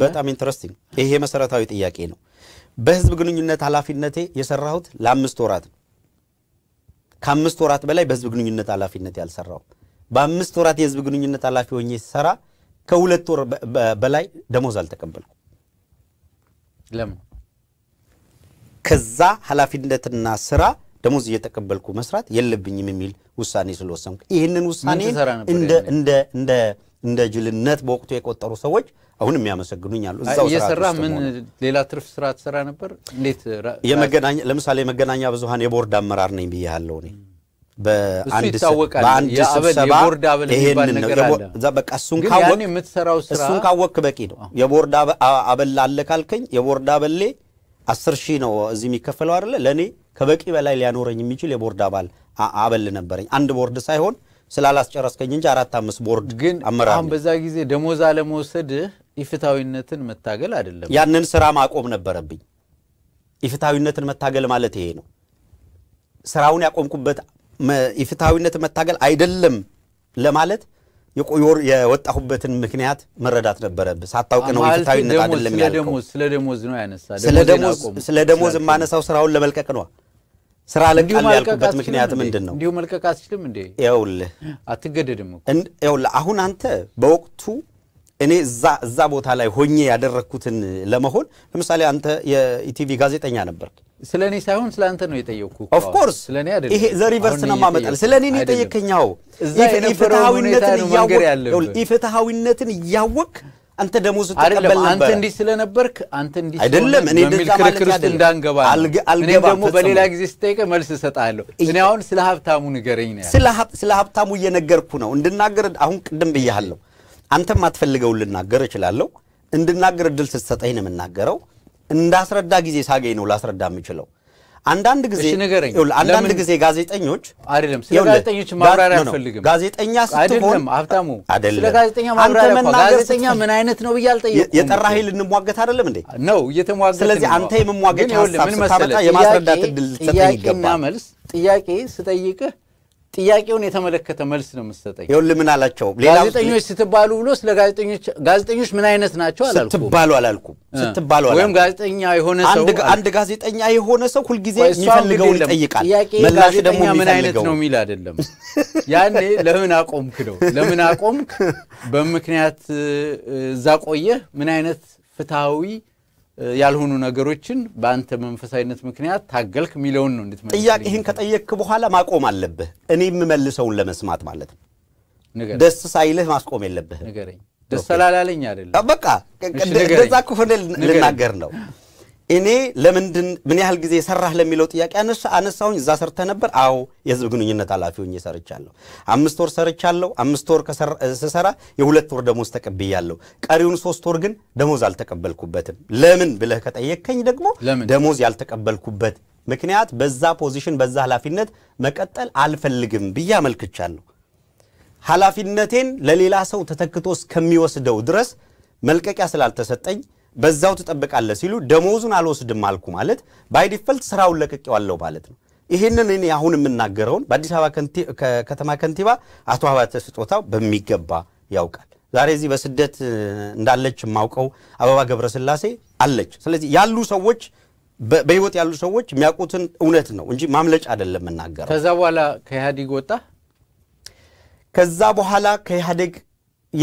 በጣም ኢንትረስቲንግ። ይሄ መሰረታዊ ጥያቄ ነው። በህዝብ ግንኙነት ኃላፊነቴ የሰራሁት ለአምስት ወራት ነው። ከአምስት ወራት በላይ በህዝብ ግንኙነት ኃላፊነት ያልሰራሁት በአምስት ወራት የህዝብ ግንኙነት ኃላፊ ሆኜ ሰራ ከሁለት ወር በላይ ደሞዝ አልተቀበልኩ። ለምን? ከዛ ኃላፊነትና ስራ ደሞዝ እየተቀበልኩ መስራት የለብኝም የሚል ውሳኔ ስለወሰንኩ ይህንን ውሳኔ እንደ ጅልነት በወቅቱ የቆጠሩ ሰዎች አሁን የሚያመሰግኑኝ አሉ። እየሰራ ምን ሌላ ትርፍ ስራ ትሰራ ነበር? እንዴት? ለምሳሌ የመገናኛ ብዙሀን የቦርድ አመራር ነኝ ብያለሁ እኔ በአንድ ስብሰባ ይሄንን በቃ እሱን ካወክ በቂ ነው። የቦርድ አበል አለ ካልከኝ የቦርድ አበሌ አስር ሺህ ነው እዚህ የሚከፈለው አይደለ? ለእኔ ከበቂ በላይ ሊያኖረኝ የሚችል የቦርድ አባል አበል ነበረኝ። አንድ ቦርድ ሳይሆን ስላላስጨረስከኝ እንጂ አራት አምስት ቦርድ ግን አሁን በዛ ጊዜ ደሞዝ አለመውሰድ ኢፍታዊነትን መታገል አይደለም። ያንን ስራ ማቆም ነበረብኝ። ኢፍታዊነትን መታገል ማለት ይሄ ነው። ስራውን ያቆምኩበት የፍትሐዊነት መታገል አይደለም ለማለት የወጣሁበትን ምክንያት መረዳት ነበረብህ። ሳታውቅ ነው የፍትሐዊነት አይደለም ያልከው። ስለ ደሞዝ ነው ያነሳ። ስለ ደሞዝ የማነሳው ስራውን ለመልቀቅ ነው። ስራ ለቃል ያልኩበት ምክንያት ምንድን ነው? እንዲሁ መልቀቅ አትችልም እንዴ? ይኸውልህ አትገደድም። ይኸውልህ አሁን አንተ በወቅቱ እኔ እዛ ቦታ ላይ ሆኜ ያደረግኩትን ለመሆን ለምሳሌ አንተ የኢቲቪ ጋዜጠኛ ነበር። ስለ እኔ ሳይሆን ስለ አንተ ነው የጠየቅኩ። ኦፍኮርስ ይሄ ዘሪቨርስ ነው ማመጣል። ስለ እኔ ነው የጠየቀኛው። ኢፍትሐዊነትን እያወቅ አንተ ደግሞ ስትቀበል ነበር። አንተ እንዲህ ስለነበርክ አንተ እንዲህ አይደለም እኔ እንደዛ ክርክር ውስጥ እንዳንገባ እኔ ደግሞ በሌላ ጊዜ ስጠይቀ መልስ እሰጣለሁ። እኔ አሁን ስለ ሀብታሙ ንገረኝ ነው ስለ ሀብታሙ እየነገርኩ ነው እንድናገር አሁን ቅድም ብያለሁ። አንተም አትፈልገውን ልናገር እችላለሁ። እንድናገር እድል ስትሰጠኝ ነው የምናገረው። እንዳስረዳ ጊዜ ሳገኝ ነው ላስረዳ የምችለው። አንዳንድ ጊዜ አንዳንድ ጊዜ ጋዜጠኞች አይደለም፣ ስለ ጋዜጠኞች ማብራሪያ አልፈልግም። ጋዜጠኛ ስትሆን ሀብታሙ አይደለም፣ ጋዜጠኛ ማብራሪያ ጋዜጠኛ ምን አይነት ነው ብዬ አልጠየቅኩም። የጠራኸኝ ልንሟገት አይደለም እንዴ? ነው እየተሟገት። ስለዚህ አንተ የመሟገት ሀሳብ ስታመጣ የማስረዳት እድል ልትሰጠኝ ይገባል። መልስ ጥያቄ ስጠይቅህ ጥያቄውን የተመለከተ መልስ ነው የምትሰጠኝ። ይኸውልህ ምን አላቸው ጋዜጠኞች ስትባሉ ብሎ ስለ ጋዜጠኞች ጋዜጠኞች ምን አይነት ናቸው አላልኩም። ስትባሉ አላልኩም። ስትባሉ ወይም ጋዜጠኛ የሆነ ሰው አንድ ጋዜጠኛ የሆነ ሰው ሁልጊዜ የሚፈልገውን ይጠይቃል። መላሹ ደግሞ ምን አይነት ነው የሚል አይደለም። ያኔ ለምን አቆምክ ነው ለምን አቆምክ በምክንያት እዛ ቆየህ ምን አይነት ፍትሐዊ ያልሆኑ ነገሮችን በአንተ መንፈሳዊነት ምክንያት ታገልክ የሚለውን ነው እንድትመ ጥያቄ ይህን ከጠየቅክ በኋላ ማቆም አለብህ። እኔ የምመልሰውን ለመስማት ማለት ነው። ደስ ሳይልህ ማስቆም የለብህ። ንገረኝ። ደስ ስላላለኝ አይደለም። በቃ እንደዛ ክፍል ልናገር ነው። እኔ ለምንድን ምን ያህል ጊዜ ሰራህ ለሚለው ጥያቄ አነሳውኝ እዛ ሰርተ ነበር? አዎ የህዝብ ግንኙነት ኃላፊ ሆኜ ሰርቻለሁ። አምስት ወር ሰርቻለሁ። አምስት ወር ስሰራ የሁለት ወር ደሞዝ ተቀብያለሁ። ቀሪውን ሶስት ወር ግን ደሞዝ አልተቀበልኩበትም። ለምን ብለህ ከጠየከኝ ደግሞ ደሞዝ ያልተቀበልኩበት ምክንያት በዛ ፖዚሽን በዛ ኃላፊነት መቀጠል አልፈልግም ብዬ አመልክቻለሁ። ኃላፊነቴን ለሌላ ሰው ተተክቶ እስከሚወስደው ድረስ መልቀቂያ ስላልተሰጠኝ በዛው ትጠብቃለህ ሲሉ ደሞዙን አልወስድም አልኩ ማለት ባይ ዲፈልት ስራውን ለቅቄዋለሁ ማለት ነው። ይህንን እኔ አሁን የምናገረውን በአዲስ አበባ ከተማ ከንቲባ አቶ አባተ ስጦታው በሚገባ ያውቃል። ዛሬ እዚህ በስደት እንዳለች የማውቀው አበባ ገብረስላሴ አለች። ስለዚህ ያሉ ሰዎች በህይወት ያሉ ሰዎች የሚያውቁትን እውነት ነው እንጂ ማምለጫ አይደለም የምናገረው። ከዛ በኋላ ከኢህአዴግ ወጣ። ከዛ በኋላ ከኢህአዴግ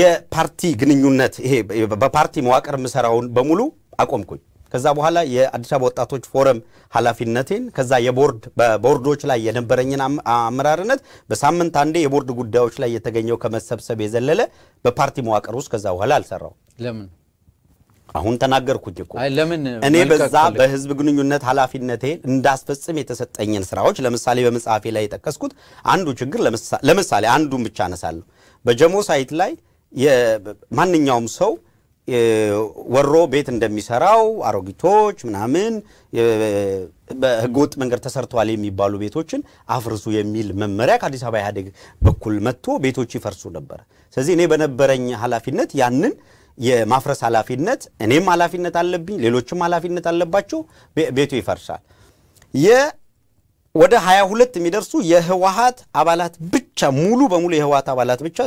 የፓርቲ ግንኙነት ይሄ በፓርቲ መዋቅር የምሰራውን በሙሉ አቆምኩኝ። ከዛ በኋላ የአዲስ አበባ ወጣቶች ፎረም ኃላፊነቴን ከዛ የቦርድ በቦርዶች ላይ የነበረኝን አመራርነት በሳምንት አንዴ የቦርድ ጉዳዮች ላይ የተገኘው ከመሰብሰብ የዘለለ በፓርቲ መዋቅር ውስጥ ከዛ በኋላ አልሰራው። ለምን? አሁን ተናገርኩኝ እኮ ለምን እኔ በዛ በህዝብ ግንኙነት ኃላፊነቴ እንዳስፈጽም የተሰጠኝን ስራዎች ለምሳሌ በመጽሐፌ ላይ የጠቀስኩት አንዱ ችግር ለምሳሌ አንዱን ብቻ አነሳለሁ። በጀሞ ሳይት ላይ ማንኛውም ሰው ወሮ ቤት እንደሚሰራው አሮጊቶች ምናምን በህገወጥ መንገድ ተሰርተዋል የሚባሉ ቤቶችን አፍርሱ የሚል መመሪያ ከአዲስ አበባ ኢህአዴግ በኩል መጥቶ ቤቶች ይፈርሱ ነበር። ስለዚህ እኔ በነበረኝ ኃላፊነት ያንን የማፍረስ ኃላፊነት እኔም ኃላፊነት አለብኝ፣ ሌሎችም ኃላፊነት አለባቸው። ቤቱ ይፈርሳል። ወደ 22 የሚደርሱ የህወሀት አባላት ብቻ ሙሉ በሙሉ የህወሀት አባላት ብቻ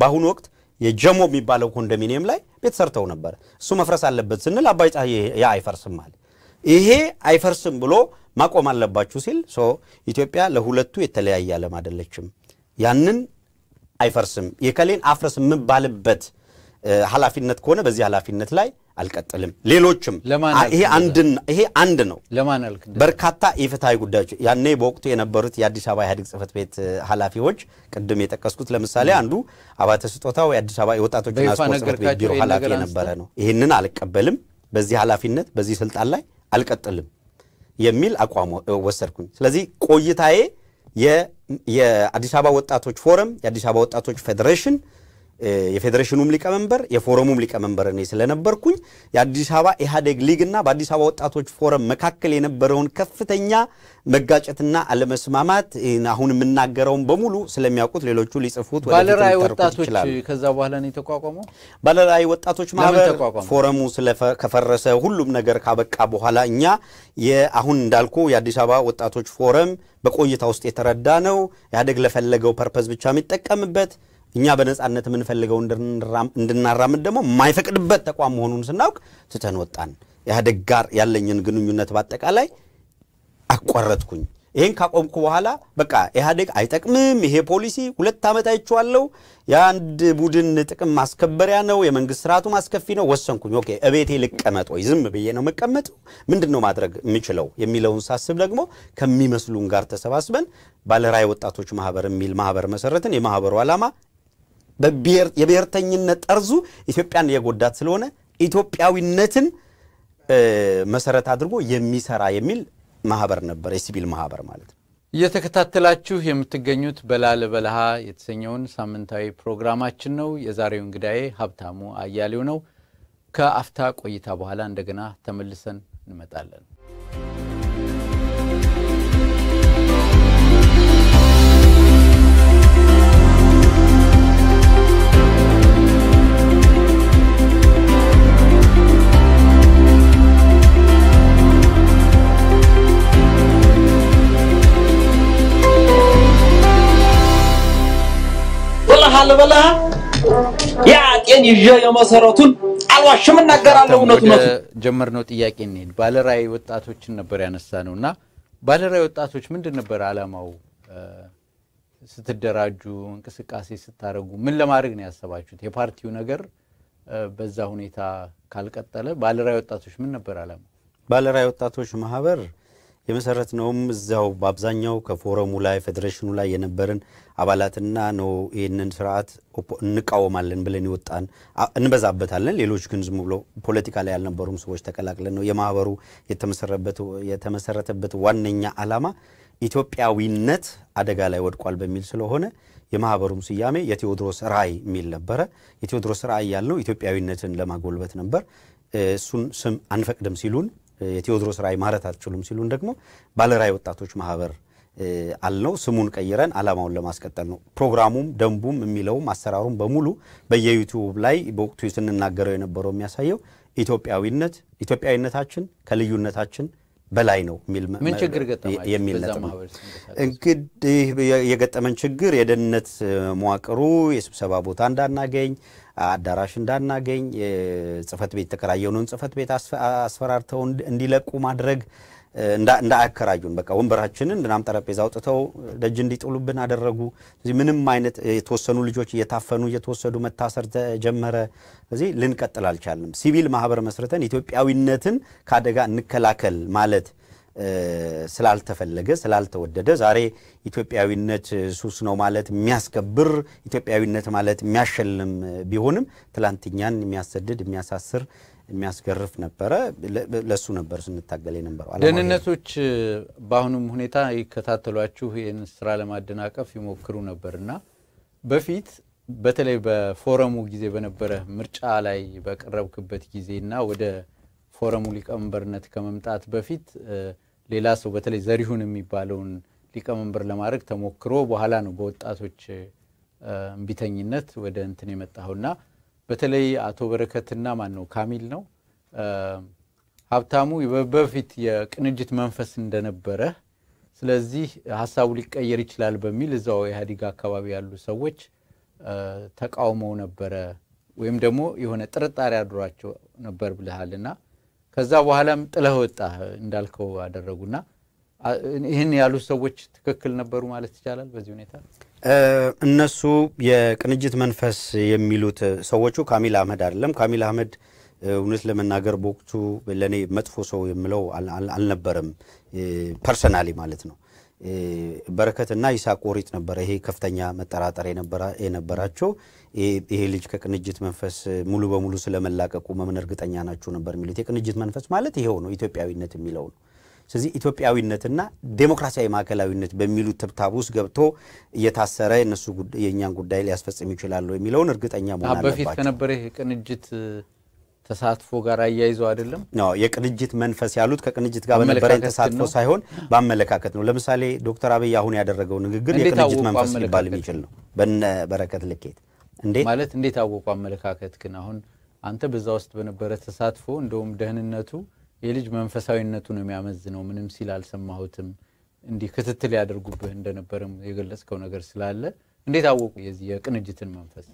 በአሁኑ ወቅት የጀሞ የሚባለው ኮንዶሚኒየም ላይ ቤት ሰርተው ነበር። እሱ መፍረስ አለበት ስንል አባይ ፀሐዬ ያ አይፈርስም አለ። ይሄ አይፈርስም ብሎ ማቆም አለባችሁ ሲል ኢትዮጵያ ለሁለቱ የተለያየ ዓለም አይደለችም። ያንን አይፈርስም የከሌን አፍርስ የምባልበት ኃላፊነት ከሆነ በዚህ ኃላፊነት ላይ አልቀጥልም። ሌሎችም ይሄ አንድ ነው። በርካታ የፍትሐዊ ጉዳዮች ያኔ በወቅቱ የነበሩት የአዲስ አበባ ኢህአዴግ ጽህፈት ቤት ኃላፊዎች ቅድም የጠቀስኩት ለምሳሌ አንዱ አባተ ስጦታው የአዲስ አበባ የወጣቶችና ስፖርት ጽህፈት ቤት ቢሮ ኃላፊ የነበረ ነው። ይህንን አልቀበልም፣ በዚህ ኃላፊነት በዚህ ስልጣን ላይ አልቀጥልም የሚል አቋም ወሰድኩኝ። ስለዚህ ቆይታዬ የአዲስ አበባ ወጣቶች ፎረም፣ የአዲስ አበባ ወጣቶች ፌዴሬሽን የፌዴሬሽኑም ሊቀመንበር የፎረሙም ሊቀመንበር እኔ ስለነበርኩኝ የአዲስ አበባ ኢህአዴግ ሊግና በአዲስ አበባ ወጣቶች ፎረም መካከል የነበረውን ከፍተኛ መጋጨትና አለመስማማት አሁን የምናገረውን በሙሉ ስለሚያውቁት ሌሎቹ ሊጽፉት ባለራዕይ ወጣቶች ከዛ በኋላ ነው የተቋቋመው። ባለራእይ ወጣቶች ማህበር ፎረሙ ከፈረሰ ሁሉም ነገር ካበቃ በኋላ እኛ አሁን እንዳልኩ የአዲስ አበባ ወጣቶች ፎረም በቆይታ ውስጥ የተረዳ ነው ኢህአዴግ ለፈለገው ፐርፐዝ ብቻ የሚጠቀምበት እኛ በነፃነት የምንፈልገው እንድናራምድ ደግሞ የማይፈቅድበት ተቋም መሆኑን ስናውቅ ትተን ወጣን። ኢህአዴግ ጋር ያለኝን ግንኙነት በአጠቃላይ አቋረጥኩኝ። ይህን ካቆምኩ በኋላ በቃ ኢህአዴግ አይጠቅምም፣ ይሄ ፖሊሲ ሁለት ዓመት አይቼዋለሁ፣ የአንድ ቡድን ጥቅም ማስከበሪያ ነው፣ የመንግስት ስርዓቱ ማስከፊ ነው። ወሰንኩኝ። ኦኬ እቤቴ ልቀመጥ ወይ ዝም ብዬ ነው መቀመጠው? ምንድን ነው ማድረግ የሚችለው የሚለውን ሳስብ ደግሞ ከሚመስሉን ጋር ተሰባስበን ባለራዕይ ወጣቶች ማህበር የሚል ማህበር መሰረትን። የማህበሩ ዓላማ የብሔርተኝነት ጠርዙ ኢትዮጵያን የጎዳት ስለሆነ ኢትዮጵያዊነትን መሰረት አድርጎ የሚሰራ የሚል ማህበር ነበር፣ የሲቪል ማህበር ማለት ነው። እየተከታተላችሁ የምትገኙት በላለ የተሰኘውን ሳምንታዊ ፕሮግራማችን ነው። የዛሬው እንግዳዬ ሀብታሙ አያሌው ነው። ከአፍታ ቆይታ በኋላ እንደገና ተመልሰን እንመጣለን። ብለሃል ብለህ ያ ጤን ይዤ የመሰረቱን አልዋሽም እናገራለሁ። እውነቱ ነው። ጀመርነው ጥያቄ እንሂድ። ባለራዕይ ወጣቶችን ነበር ያነሳ ነው እና ባለራዕይ ወጣቶች ምንድን ነበር አላማው? ስትደራጁ እንቅስቃሴ ስታደርጉ ምን ለማድረግ ነው ያሰባችሁት? የፓርቲው ነገር በዛ ሁኔታ ካልቀጠለ ባለራዕይ ወጣቶች ምን ነበር አላማው? ባለራዕይ ወጣቶች ማህበር የመሰረት ነውም እዚያው በአብዛኛው ከፎረሙ ላይ ፌዴሬሽኑ ላይ የነበርን አባላትና ነው ይህንን ስርዓት እንቃወማለን ብለን ይወጣን እንበዛበታለን። ሌሎች ግን ዝም ብሎ ፖለቲካ ላይ ያልነበሩም ሰዎች ተቀላቅለን ነው። የማህበሩ የተመሰረተበት ዋነኛ ዓላማ ኢትዮጵያዊነት አደጋ ላይ ወድቋል በሚል ስለሆነ የማህበሩም ስያሜ የቴዎድሮስ ራዕይ የሚል ነበረ። የቴዎድሮስ ራዕይ ያልነው ኢትዮጵያዊነትን ለማጎልበት ነበር። እሱን ስም አንፈቅድም ሲሉን የቴዎድሮስ ራእይ ማለት አትችሉም ሲሉን ደግሞ ባለራይ ወጣቶች ማህበር አልነው። ስሙን ቀይረን አላማውን ለማስቀጠል ነው። ፕሮግራሙም ደንቡም የሚለውም አሰራሩም በሙሉ በየዩቲዩብ ላይ በወቅቱ ስንናገረው የነበረው የሚያሳየው ኢትዮጵያዊነት ኢትዮጵያዊነታችን ከልዩነታችን በላይ ነው የሚል ነጥብ ነው። እንግዲህ የገጠመን ችግር የደህንነት መዋቅሩ የስብሰባ ቦታ እንዳናገኝ አዳራሽ እንዳናገኝ ጽፈት ቤት ተከራየውን ጽፈት ቤት አስፈራርተው እንዲለቁ ማድረግ እንዳያከራዩን በቃ ወንበራችንን ምናም ጠረጴዛ አውጥተው ደጅ እንዲጥሉብን አደረጉ። እዚህ ምንም አይነት የተወሰኑ ልጆች እየታፈኑ እየተወሰዱ መታሰር ተጀመረ። እዚህ ልንቀጥል አልቻልንም። ሲቪል ማህበር መስርተን ኢትዮጵያዊነትን ከአደጋ እንከላከል ማለት ስላልተፈለገ ስላልተወደደ ዛሬ ኢትዮጵያዊነት ሱስ ነው ማለት የሚያስከብር ኢትዮጵያዊነት ማለት የሚያሸልም ቢሆንም ትላንትኛን የሚያሰድድ የሚያሳስር የሚያስገርፍ ነበረ። ለሱ ነበር ስንታገል የነበረው። ደህንነቶች በአሁኑም ሁኔታ ይከታተሏችሁ ይህን ስራ ለማደናቀፍ ይሞክሩ ነበርና በፊት በተለይ በፎረሙ ጊዜ በነበረ ምርጫ ላይ በቀረብክበት ጊዜና ወደ ፎረሙ ሊቀመንበርነት ከመምጣት በፊት ሌላ ሰው በተለይ ዘሪሁን የሚባለውን ሊቀመንበር ለማድረግ ተሞክሮ በኋላ ነው በወጣቶች እምቢተኝነት ወደ እንትን የመጣሁና በተለይ አቶ በረከትና ማን ነው ካሚል ነው ሀብታሙ በፊት የቅንጅት መንፈስ እንደነበረ ስለዚህ ሀሳቡ ሊቀየር ይችላል በሚል እዛው ኢህአዴግ አካባቢ ያሉ ሰዎች ተቃውመው ነበረ ወይም ደግሞ የሆነ ጥርጣሬ አድሯቸው ነበር ብልሃልና ከዛ በኋላም ጥለህ ወጣ እንዳልከው አደረጉና ይህን ያሉት ሰዎች ትክክል ነበሩ ማለት ይቻላል። በዚህ ሁኔታ እነሱ የቅንጅት መንፈስ የሚሉት ሰዎቹ ካሚል አህመድ አይደለም። ካሚል አህመድ እውነት ለመናገር በወቅቱ ለእኔ መጥፎ ሰው የምለው አልነበረም፣ ፐርሰናሊ ማለት ነው። በረከትና ይስሐቅ ወሪጥ ነበረ። ይሄ ከፍተኛ መጠራጠር የነበራቸው ይሄ ልጅ ከቅንጅት መንፈስ ሙሉ በሙሉ ስለመላቀቁ መምን እርግጠኛ ናቸው ነበር የሚሉት። የቅንጅት መንፈስ ማለት ይሄው ነው፣ ኢትዮጵያዊነት የሚለው ነው። ስለዚህ ኢትዮጵያዊነትና ዴሞክራሲያዊ ማዕከላዊነት በሚሉት ትብታብ ውስጥ ገብቶ እየታሰረ እነሱ የእኛን ጉዳይ ሊያስፈጽም ይችላሉ የሚለውን እርግጠኛ መሆን አለባቸው። በፊት ከነበረ ቅንጅት ተሳትፎ ጋር አያይዘው አይደለም። የቅንጅት መንፈስ ያሉት ከቅንጅት ጋር በነበረኝ ተሳትፎ ሳይሆን በአመለካከት ነው። ለምሳሌ ዶክተር አብይ አሁን ያደረገው ንግግር የቅንጅት መንፈስ ሊባል የሚችል ነው። በነ በረከት ልኬት እንዴት ማለት እንዴት አወቁ? አመለካከት ግን አሁን አንተ በዛ ውስጥ በነበረ ተሳትፎ እንደውም ደህንነቱ የልጅ መንፈሳዊነቱ ነው የሚያመዝነው። ምንም ሲል አልሰማሁትም። እንዲህ ክትትል ያደርጉብህ እንደነበረም የገለጽከው ነገር ስላለ እንዴት አወቁ የዚህ የቅንጅትን መንፈስ?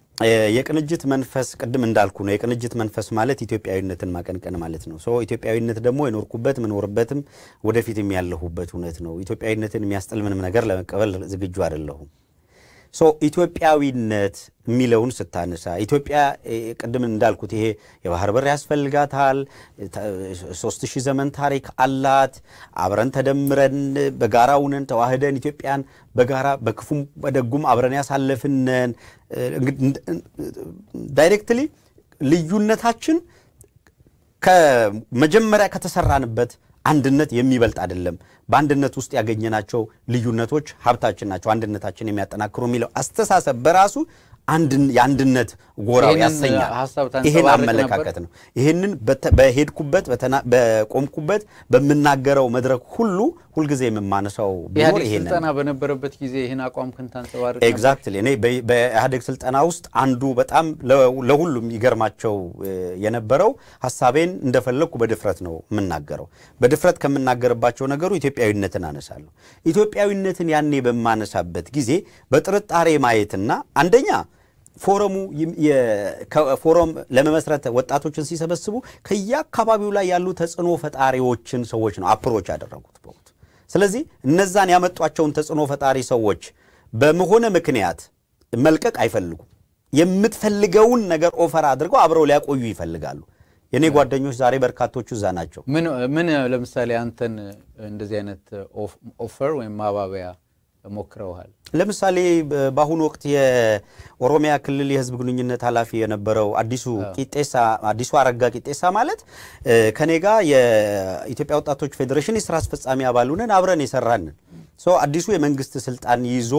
የቅንጅት መንፈስ ቅድም እንዳልኩ ነው። የቅንጅት መንፈስ ማለት ኢትዮጵያዊነትን ማቀንቀን ማለት ነው። ሶ ኢትዮጵያዊነት ደግሞ የኖርኩበት ምኖርበትም ወደፊትም ያለሁበት እውነት ነው። ኢትዮጵያዊነትን የሚያስጥል ምንም ነገር ለመቀበል ዝግጁ አይደለሁም። ሶ ኢትዮጵያዊነት የሚለውን ስታነሳ ኢትዮጵያ ቅድም እንዳልኩት ይሄ የባህር በር ያስፈልጋታል፣ ሶስት ሺህ ዘመን ታሪክ አላት። አብረን ተደምረን በጋራ ውነን ተዋህደን ኢትዮጵያን በጋራ በክፉም በደጉም አብረን ያሳለፍነን ዳይሬክትሊ ልዩነታችን ከመጀመሪያ ከተሰራንበት አንድነት የሚበልጥ አይደለም። በአንድነት ውስጥ ያገኘናቸው ልዩነቶች ሀብታችን ናቸው፣ አንድነታችን የሚያጠናክሩ የሚለው አስተሳሰብ በራሱ የአንድነት ጎራው ያሰኛል። ይህን አመለካከት ነው። ይህንን በሄድኩበት በቆምኩበት በምናገረው መድረክ ሁሉ ሁልጊዜ የምማነሳው ቢኖር ይሄንን ስልጠና በነበረበት ጊዜ ይህን አቋም ኤግዛክትሊ። እኔ በኢህአዴግ ስልጠና ውስጥ አንዱ በጣም ለሁሉም ይገርማቸው የነበረው ሀሳቤን እንደፈለግኩ በድፍረት ነው የምናገረው። በድፍረት ከምናገርባቸው ነገሩ ኢትዮጵያዊነትን አነሳለሁ። ኢትዮጵያዊነትን ያኔ በማነሳበት ጊዜ በጥርጣሬ ማየትና አንደኛ ፎረሙ ፎረም ለመመስረት ወጣቶችን ሲሰበስቡ ከየአካባቢው ላይ ያሉ ተጽዕኖ ፈጣሪዎችን ሰዎች ነው አፕሮች ያደረጉት በወቅቱ። ስለዚህ እነዛን ያመጧቸውን ተጽዕኖ ፈጣሪ ሰዎች በመሆነ ምክንያት መልቀቅ አይፈልጉም። የምትፈልገውን ነገር ኦፈር አድርገው አብረው ሊያቆዩ ይፈልጋሉ። የእኔ ጓደኞች ዛሬ በርካቶቹ እዛ ናቸው። ምን ለምሳሌ አንተን እንደዚህ አይነት ኦፈር ወይም ማባበያ ሞክረውሃል። ለምሳሌ በአሁኑ ወቅት የኦሮሚያ ክልል የህዝብ ግንኙነት ኃላፊ የነበረው አዲሱ ቂጤሳ አዲሱ አረጋ ቂጤሳ ማለት ከኔ ጋር የኢትዮጵያ ወጣቶች ፌዴሬሽን የስራ አስፈጻሚ አባል ሁነን አብረን የሰራንን አዲሱ የመንግስት ስልጣን ይዞ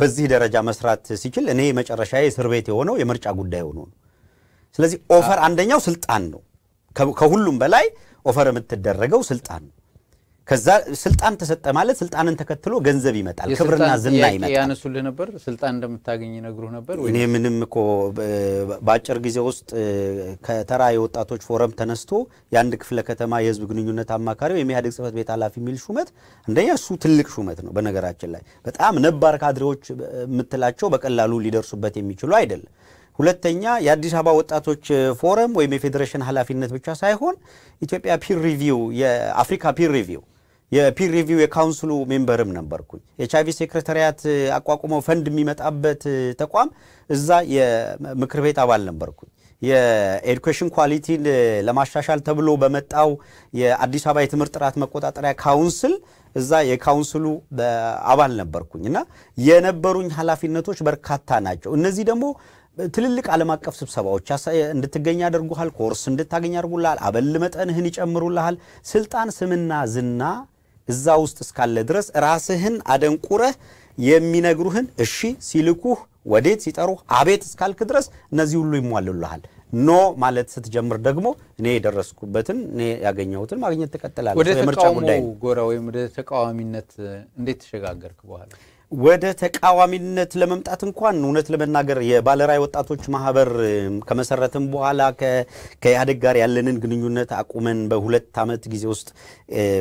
በዚህ ደረጃ መስራት ሲችል እኔ መጨረሻ እስር ቤት የሆነው የምርጫ ጉዳይ ሆኖ ነው። ስለዚህ ኦፈር አንደኛው ስልጣን ነው። ከሁሉም በላይ ኦፈር የምትደረገው ስልጣን ነው። ከዛ ስልጣን ተሰጠ ማለት ስልጣንን ተከትሎ ገንዘብ ይመጣል፣ ክብርና ዝና ይመጣል። ያነሱልህ ነበር ስልጣን እንደምታገኝ ይነግሩህ ነበር። እኔ ምንም እኮ በአጭር ጊዜ ውስጥ ከተራ የወጣቶች ፎረም ተነስቶ የአንድ ክፍለ ከተማ የህዝብ ግንኙነት አማካሪ ወይም የኢህአዴግ ጽህፈት ቤት ኃላፊ የሚል ሹመት አንደኛ እሱ ትልቅ ሹመት ነው። በነገራችን ላይ በጣም ነባር ካድሬዎች የምትላቸው በቀላሉ ሊደርሱበት የሚችሉ አይደለም። ሁለተኛ የአዲስ አበባ ወጣቶች ፎረም ወይም የፌዴሬሽን ኃላፊነት ብቻ ሳይሆን ኢትዮጵያ ፒር ሪቪው የአፍሪካ ፒር ሪቪው የፒር ሪቪው የካውንስሉ ሜምበርም ነበርኩኝ። ኤች አይቪ ሴክሬታሪያት አቋቁመው ፈንድ የሚመጣበት ተቋም እዛ የምክር ቤት አባል ነበርኩኝ። የኤዱኬሽን ኳሊቲን ለማሻሻል ተብሎ በመጣው የአዲስ አበባ የትምህርት ጥራት መቆጣጠሪያ ካውንስል እዛ የካውንስሉ አባል ነበርኩኝ እና የነበሩኝ ኃላፊነቶች በርካታ ናቸው። እነዚህ ደግሞ ትልልቅ ዓለም አቀፍ ስብሰባዎች እንድትገኝ ያደርጉሃል። ኮርስ እንድታገኝ ያደርጉልሃል። አበል መጠንህን ይጨምሩልሃል። ስልጣን፣ ስምና ዝና እዛ ውስጥ እስካለ ድረስ ራስህን አደንቁረህ የሚነግሩህን እሺ ሲልኩህ ወዴት ሲጠሩህ አቤት እስካልክ ድረስ እነዚህ ሁሉ ይሟሉልሃል። ኖ ማለት ስትጀምር ደግሞ እኔ የደረስኩበትን እኔ ያገኘሁትን ማግኘት ትቀጥላለህ። ወደ ተቃውሞ ጎራ ወይም ወደ ተቃዋሚነት እንዴት ተሸጋገርክ በኋላ? ወደ ተቃዋሚነት ለመምጣት እንኳን እውነት ለመናገር የባለራይ ወጣቶች ማህበር ከመሰረትም በኋላ ከኢህአዴግ ጋር ያለንን ግንኙነት አቁመን በሁለት ዓመት ጊዜ ውስጥ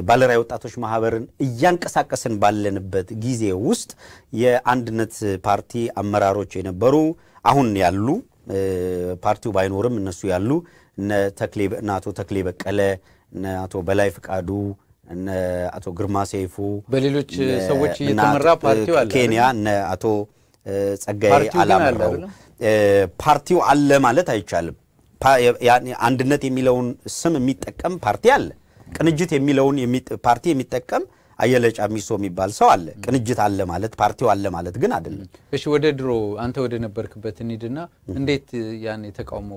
ባለራይ ወጣቶች ማህበርን እያንቀሳቀስን ባለንበት ጊዜ ውስጥ የአንድነት ፓርቲ አመራሮች የነበሩ አሁን ያሉ ፓርቲው ባይኖርም እነሱ ያሉ እነ አቶ ተክሌ በቀለ፣ እነ አቶ በላይ ፍቃዱ እነ አቶ ግርማ ሰይፉ በሌሎች ሰዎች እየተመራ ፓርቲው አለ። ኬንያ እነ አቶ ጸጋዬ አላምረው ፓርቲው አለ ማለት አይቻልም። አንድነት የሚለውን ስም የሚጠቀም ፓርቲ አለ። ቅንጅት የሚለውን ፓርቲ የሚጠቀም አየለ ጫሚሶ የሚባል ሰው አለ። ቅንጅት አለ ማለት ፓርቲው አለ ማለት ግን አይደለም። እሺ ወደ ድሮ አንተ ወደ ነበርክበት እንሂድና እንዴት ያን የተቃውሞ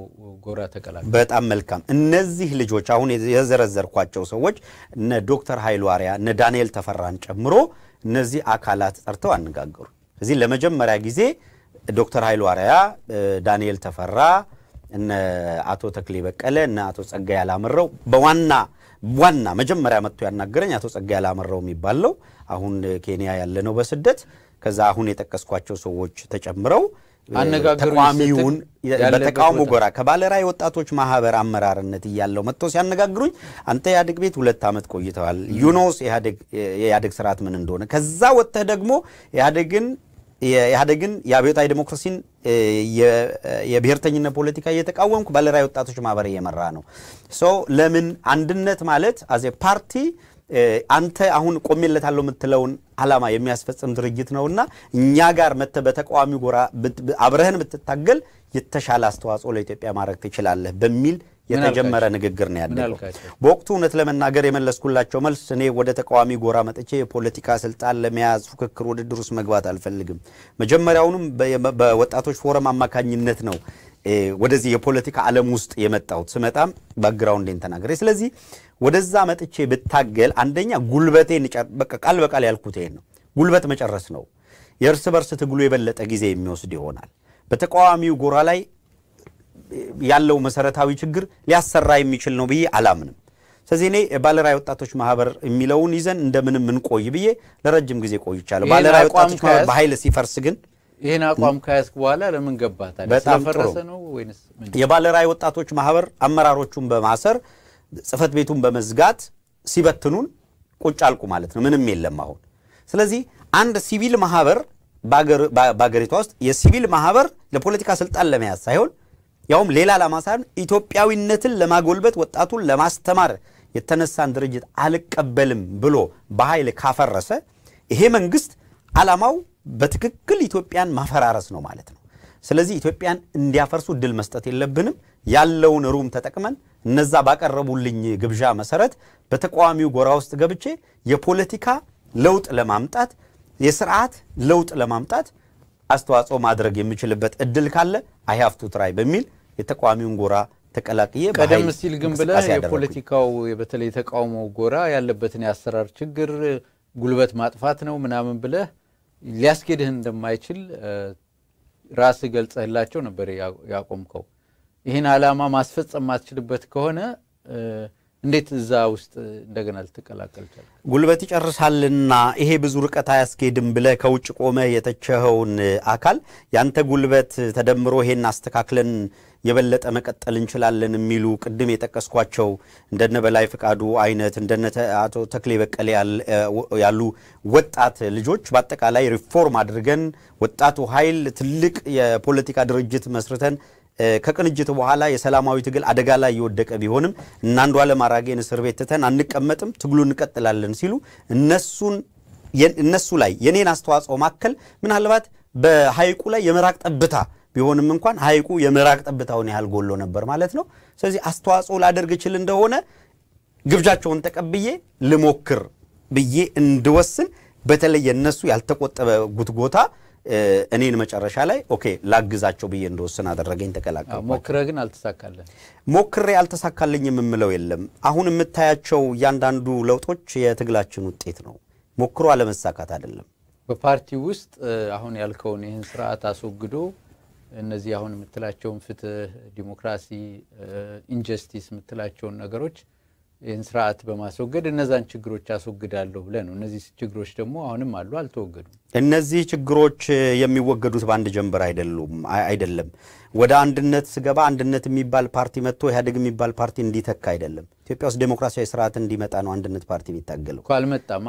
ጎራ ተቀላቀል? በጣም መልካም። እነዚህ ልጆች አሁን የዘረዘርኳቸው ሰዎች እነ ዶክተር ኃይሉ አርያ እነ ዳንኤል ተፈራን ጨምሮ እነዚህ አካላት ጠርተው አነጋገሩ። እዚህ ለመጀመሪያ ጊዜ ዶክተር ኃይሉ አርያ፣ ዳንኤል ተፈራ፣ እነ አቶ ተክሌ በቀለ፣ እነ አቶ ጸጋዬ አላምረው በዋና ዋና መጀመሪያ መጥቶ ያናገረኝ አቶ ጸጋዬ አላመራው የሚባለው አሁን ኬንያ ያለ ነው በስደት ከዛ አሁን የጠቀስኳቸው ሰዎች ተጨምረው ተቋሚውን በተቃውሞ ጎራ ከባለራዕይ ወጣቶች ማህበር አመራርነት እያለው መጥተው ሲያነጋግሩኝ አንተ ኢህአዴግ ቤት ሁለት ዓመት ቆይተዋል፣ ዩኖስ የኢህአዴግ ስርዓት ምን እንደሆነ ከዛ ወጥተህ ደግሞ ኢህአዴግን ኢህአዴግን የአብዮታዊ ዲሞክራሲን የብሔርተኝነት ፖለቲካ እየተቃወምኩ ባለራዕይ ወጣቶች ማህበር እየመራ ነው። ሶ ለምን አንድነት ማለት አዜ ፓርቲ አንተ አሁን ቆሜለታለሁ የምትለውን አላማ የሚያስፈጽም ድርጅት ነውና እኛ ጋር መተ በተቃዋሚ ጎራ አብረህን ብትታገል የተሻለ አስተዋጽኦ ለኢትዮጵያ ማድረግ ትችላለህ በሚል የተጀመረ ንግግር ነው ያደረገው። በወቅቱ እውነት ለመናገር የመለስኩላቸው መልስ እኔ ወደ ተቃዋሚ ጎራ መጥቼ የፖለቲካ ስልጣን ለመያዝ ፉክክር፣ ውድድር ውስጥ መግባት አልፈልግም። መጀመሪያውንም በወጣቶች ፎረም አማካኝነት ነው ወደዚህ የፖለቲካ ዓለም ውስጥ የመጣሁት። ስመጣም ባግራውንዴን ተናገሬ። ስለዚህ ወደዛ መጥቼ ብታገል አንደኛ ጉልበቴን በቃ ቃል በቃል ያልኩት ይሄን ነው፣ ጉልበት መጨረስ ነው። የእርስ በርስ ትግሉ የበለጠ ጊዜ የሚወስድ ይሆናል። በተቃዋሚው ጎራ ላይ ያለው መሰረታዊ ችግር ሊያሰራ የሚችል ነው ብዬ አላምንም። ስለዚህ እኔ ባለራዕይ ወጣቶች ማህበር የሚለውን ይዘን እንደምንም እንቆይ ብዬ ለረጅም ጊዜ ቆይቻለሁ። ባለራዕይ ወጣቶች ማህበር በኃይል ሲፈርስ ግን ይህን አቋም ከያዝክ በኋላ ለምን ገባታል? በጣም ጥሩ የባለራዕይ ወጣቶች ማህበር አመራሮቹን በማሰር ጽህፈት ቤቱን በመዝጋት ሲበትኑን ቁጭ አልቁ ማለት ነው። ምንም የለም አሁን። ስለዚህ አንድ ሲቪል ማህበር በአገሪቷ ውስጥ የሲቪል ማህበር ለፖለቲካ ስልጣን ለመያዝ ሳይሆን ያውም ሌላ ዓላማ ሳይሆን ኢትዮጵያዊነትን ለማጎልበት ወጣቱን ለማስተማር የተነሳን ድርጅት አልቀበልም ብሎ በኃይል ካፈረሰ ይሄ መንግስት ዓላማው በትክክል ኢትዮጵያን ማፈራረስ ነው ማለት ነው። ስለዚህ ኢትዮጵያን እንዲያፈርሱ እድል መስጠት የለብንም። ያለውን ሩም ተጠቅመን እነዛ ባቀረቡልኝ ግብዣ መሰረት በተቃዋሚው ጎራ ውስጥ ገብቼ የፖለቲካ ለውጥ ለማምጣት የስርዓት ለውጥ ለማምጣት አስተዋጽኦ ማድረግ የሚችልበት እድል ካለ አይ ቱ ትራይ በሚል የተቃዋሚውን ጎራ ተቀላቅዬ ቀደም ሲል ግን ብለ የፖለቲካው በተለይ የተቃውሞ ጎራ ያለበትን የአሰራር ችግር ጉልበት ማጥፋት ነው ምናምን ብለህ ሊያስኬድህ እንደማይችል ራስ ገልጸህላቸው ነበር ያቆምከው። ይህን ዓላማ ማስፈጸም ማትችልበት ከሆነ እንዴት እዛ ውስጥ እንደገና ልትቀላቀል ቻል? ጉልበት ይጨርሳልና ይሄ ብዙ ርቀት አያስኬድም ብለ ከውጭ ቆመ የተቸኸውን አካል ያንተ ጉልበት ተደምሮ ይሄን አስተካክለን የበለጠ መቀጠል እንችላለን የሚሉ ቅድም የጠቀስኳቸው እንደነ በላይ ፍቃዱ አይነት እንደነ አቶ ተክሌ በቀለ ያሉ ወጣት ልጆች በአጠቃላይ ሪፎርም አድርገን ወጣቱ ኃይል ትልቅ የፖለቲካ ድርጅት መስርተን ከቅንጅት በኋላ የሰላማዊ ትግል አደጋ ላይ እየወደቀ ቢሆንም እነ አንዱዓለም አራጌን እስር ቤት ትተን አንቀመጥም፣ ትግሉ እንቀጥላለን ሲሉ እነሱን እነሱ ላይ የኔን አስተዋጽኦ ማከል ምናልባት በሐይቁ ላይ የምራቅ ጠብታ ቢሆንም እንኳን ሐይቁ የምራቅ ጠብታውን ያህል ጎሎ ነበር ማለት ነው። ስለዚህ አስተዋጽኦ ላደርግ እችል እንደሆነ ግብዣቸውን ተቀብዬ ልሞክር ብዬ እንድወስን በተለይ የእነሱ ያልተቆጠበ ጉትጎታ እኔን መጨረሻ ላይ ኦኬ ላግዛቸው ብዬ እንደወስን አደረገኝ። ተቀላቀ ሞክረ ግን አልተሳካለን ሞክሬ አልተሳካልኝ የምምለው የለም። አሁን የምታያቸው እያንዳንዱ ለውጦች የትግላችን ውጤት ነው። ሞክሮ አለመሳካት አይደለም። በፓርቲ ውስጥ አሁን ያልከውን ይህን ስርዓት አስወግዶ እነዚህ አሁን የምትላቸውን ፍትህ፣ ዲሞክራሲ፣ ኢንጀስቲስ የምትላቸውን ነገሮች ይህን ስርዓት በማስወገድ እነዛን ችግሮች አስወግዳለሁ ብለ ነው። እነዚህ ችግሮች ደግሞ አሁንም አሉ፣ አልተወገዱም። እነዚህ ችግሮች የሚወገዱት በአንድ ጀንበር አይደሉም አይደለም። ወደ አንድነት ስገባ አንድነት የሚባል ፓርቲ መጥቶ ኢህአዴግ የሚባል ፓርቲ እንዲተካ አይደለም። ኢትዮጵያ ውስጥ ዴሞክራሲያዊ ስርዓት እንዲመጣ ነው አንድነት ፓርቲ የሚታገለው። እኮ አልመጣማ።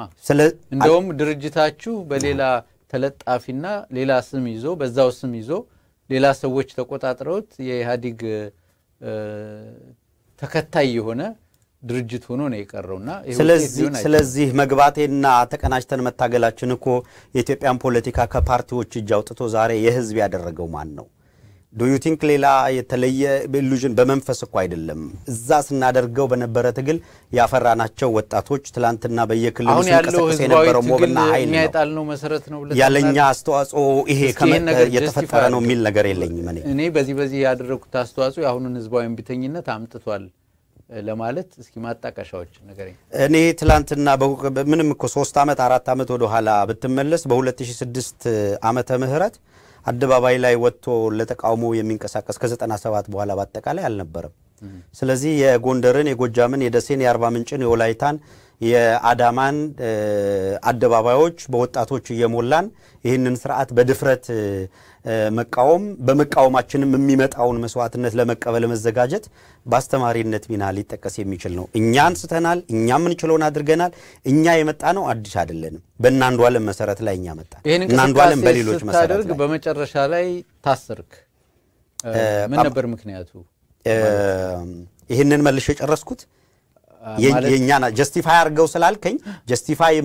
እንደውም ድርጅታችሁ በሌላ ተለጣፊና ሌላ ስም ይዞ በዛው ስም ይዞ ሌላ ሰዎች ተቆጣጥረውት የኢህአዴግ ተከታይ የሆነ ድርጅት ሆኖ ነው የቀረውና ስለዚህ መግባቴና ተቀናጅተን መታገላችን እኮ የኢትዮጵያን ፖለቲካ ከፓርቲዎች እጅ አውጥቶ ዛሬ የህዝብ ያደረገው ማን ነው? ዶዩቲንክ ሌላ የተለየ ኢሉዥን በመንፈስ እኮ አይደለም። እዛ ስናደርገው በነበረ ትግል ያፈራናቸው ወጣቶች ትላንትና በየክልሉ ሲንቀሳቀስ የነበረው ሞብና ኃይል ነው መሰረት ነው ያለኛ አስተዋጽኦ ይሄ የተፈጠረ ነው የሚል ነገር የለኝም። እኔ በዚህ በዚህ ያደረግኩት አስተዋጽኦ የአሁኑን ህዝባዊ እምቢተኝነት አምጥቷል። ለማለት እስኪ ማጣቀሻዎች ንገረኝ። እኔ ትላንትና ምንም እኮ ሶስት ዓመት አራት ዓመት ወደ ኋላ ብትመለስ በ2006 ዓመተ ምህረት አደባባይ ላይ ወጥቶ ለተቃውሞ የሚንቀሳቀስ ከ97 በኋላ በአጠቃላይ አልነበረም። ስለዚህ የጎንደርን፣ የጎጃምን፣ የደሴን፣ የአርባ ምንጭን፣ የወላይታን የአዳማን አደባባዮች በወጣቶች እየሞላን ይህንን ስርዓት በድፍረት መቃወም በመቃወማችንም የሚመጣውን መስዋዕትነት ለመቀበል መዘጋጀት በአስተማሪነት ሚና ሊጠቀስ የሚችል ነው። እኛ አንስተናል፣ እኛ ምንችለውን አድርገናል። እኛ የመጣ ነው አዲስ አይደለንም። በእናንዱ ዓለም መሰረት ላይ እኛ መጣ። እናንዱ በሌሎች መሰረት በመጨረሻ ላይ ታሰርክ። ምን ነበር ምክንያቱ? ይህንን መልሼ የጨረስኩት የእኛና ጀስቲፋይ አድርገው ስላልከኝ ጀስቲፋይ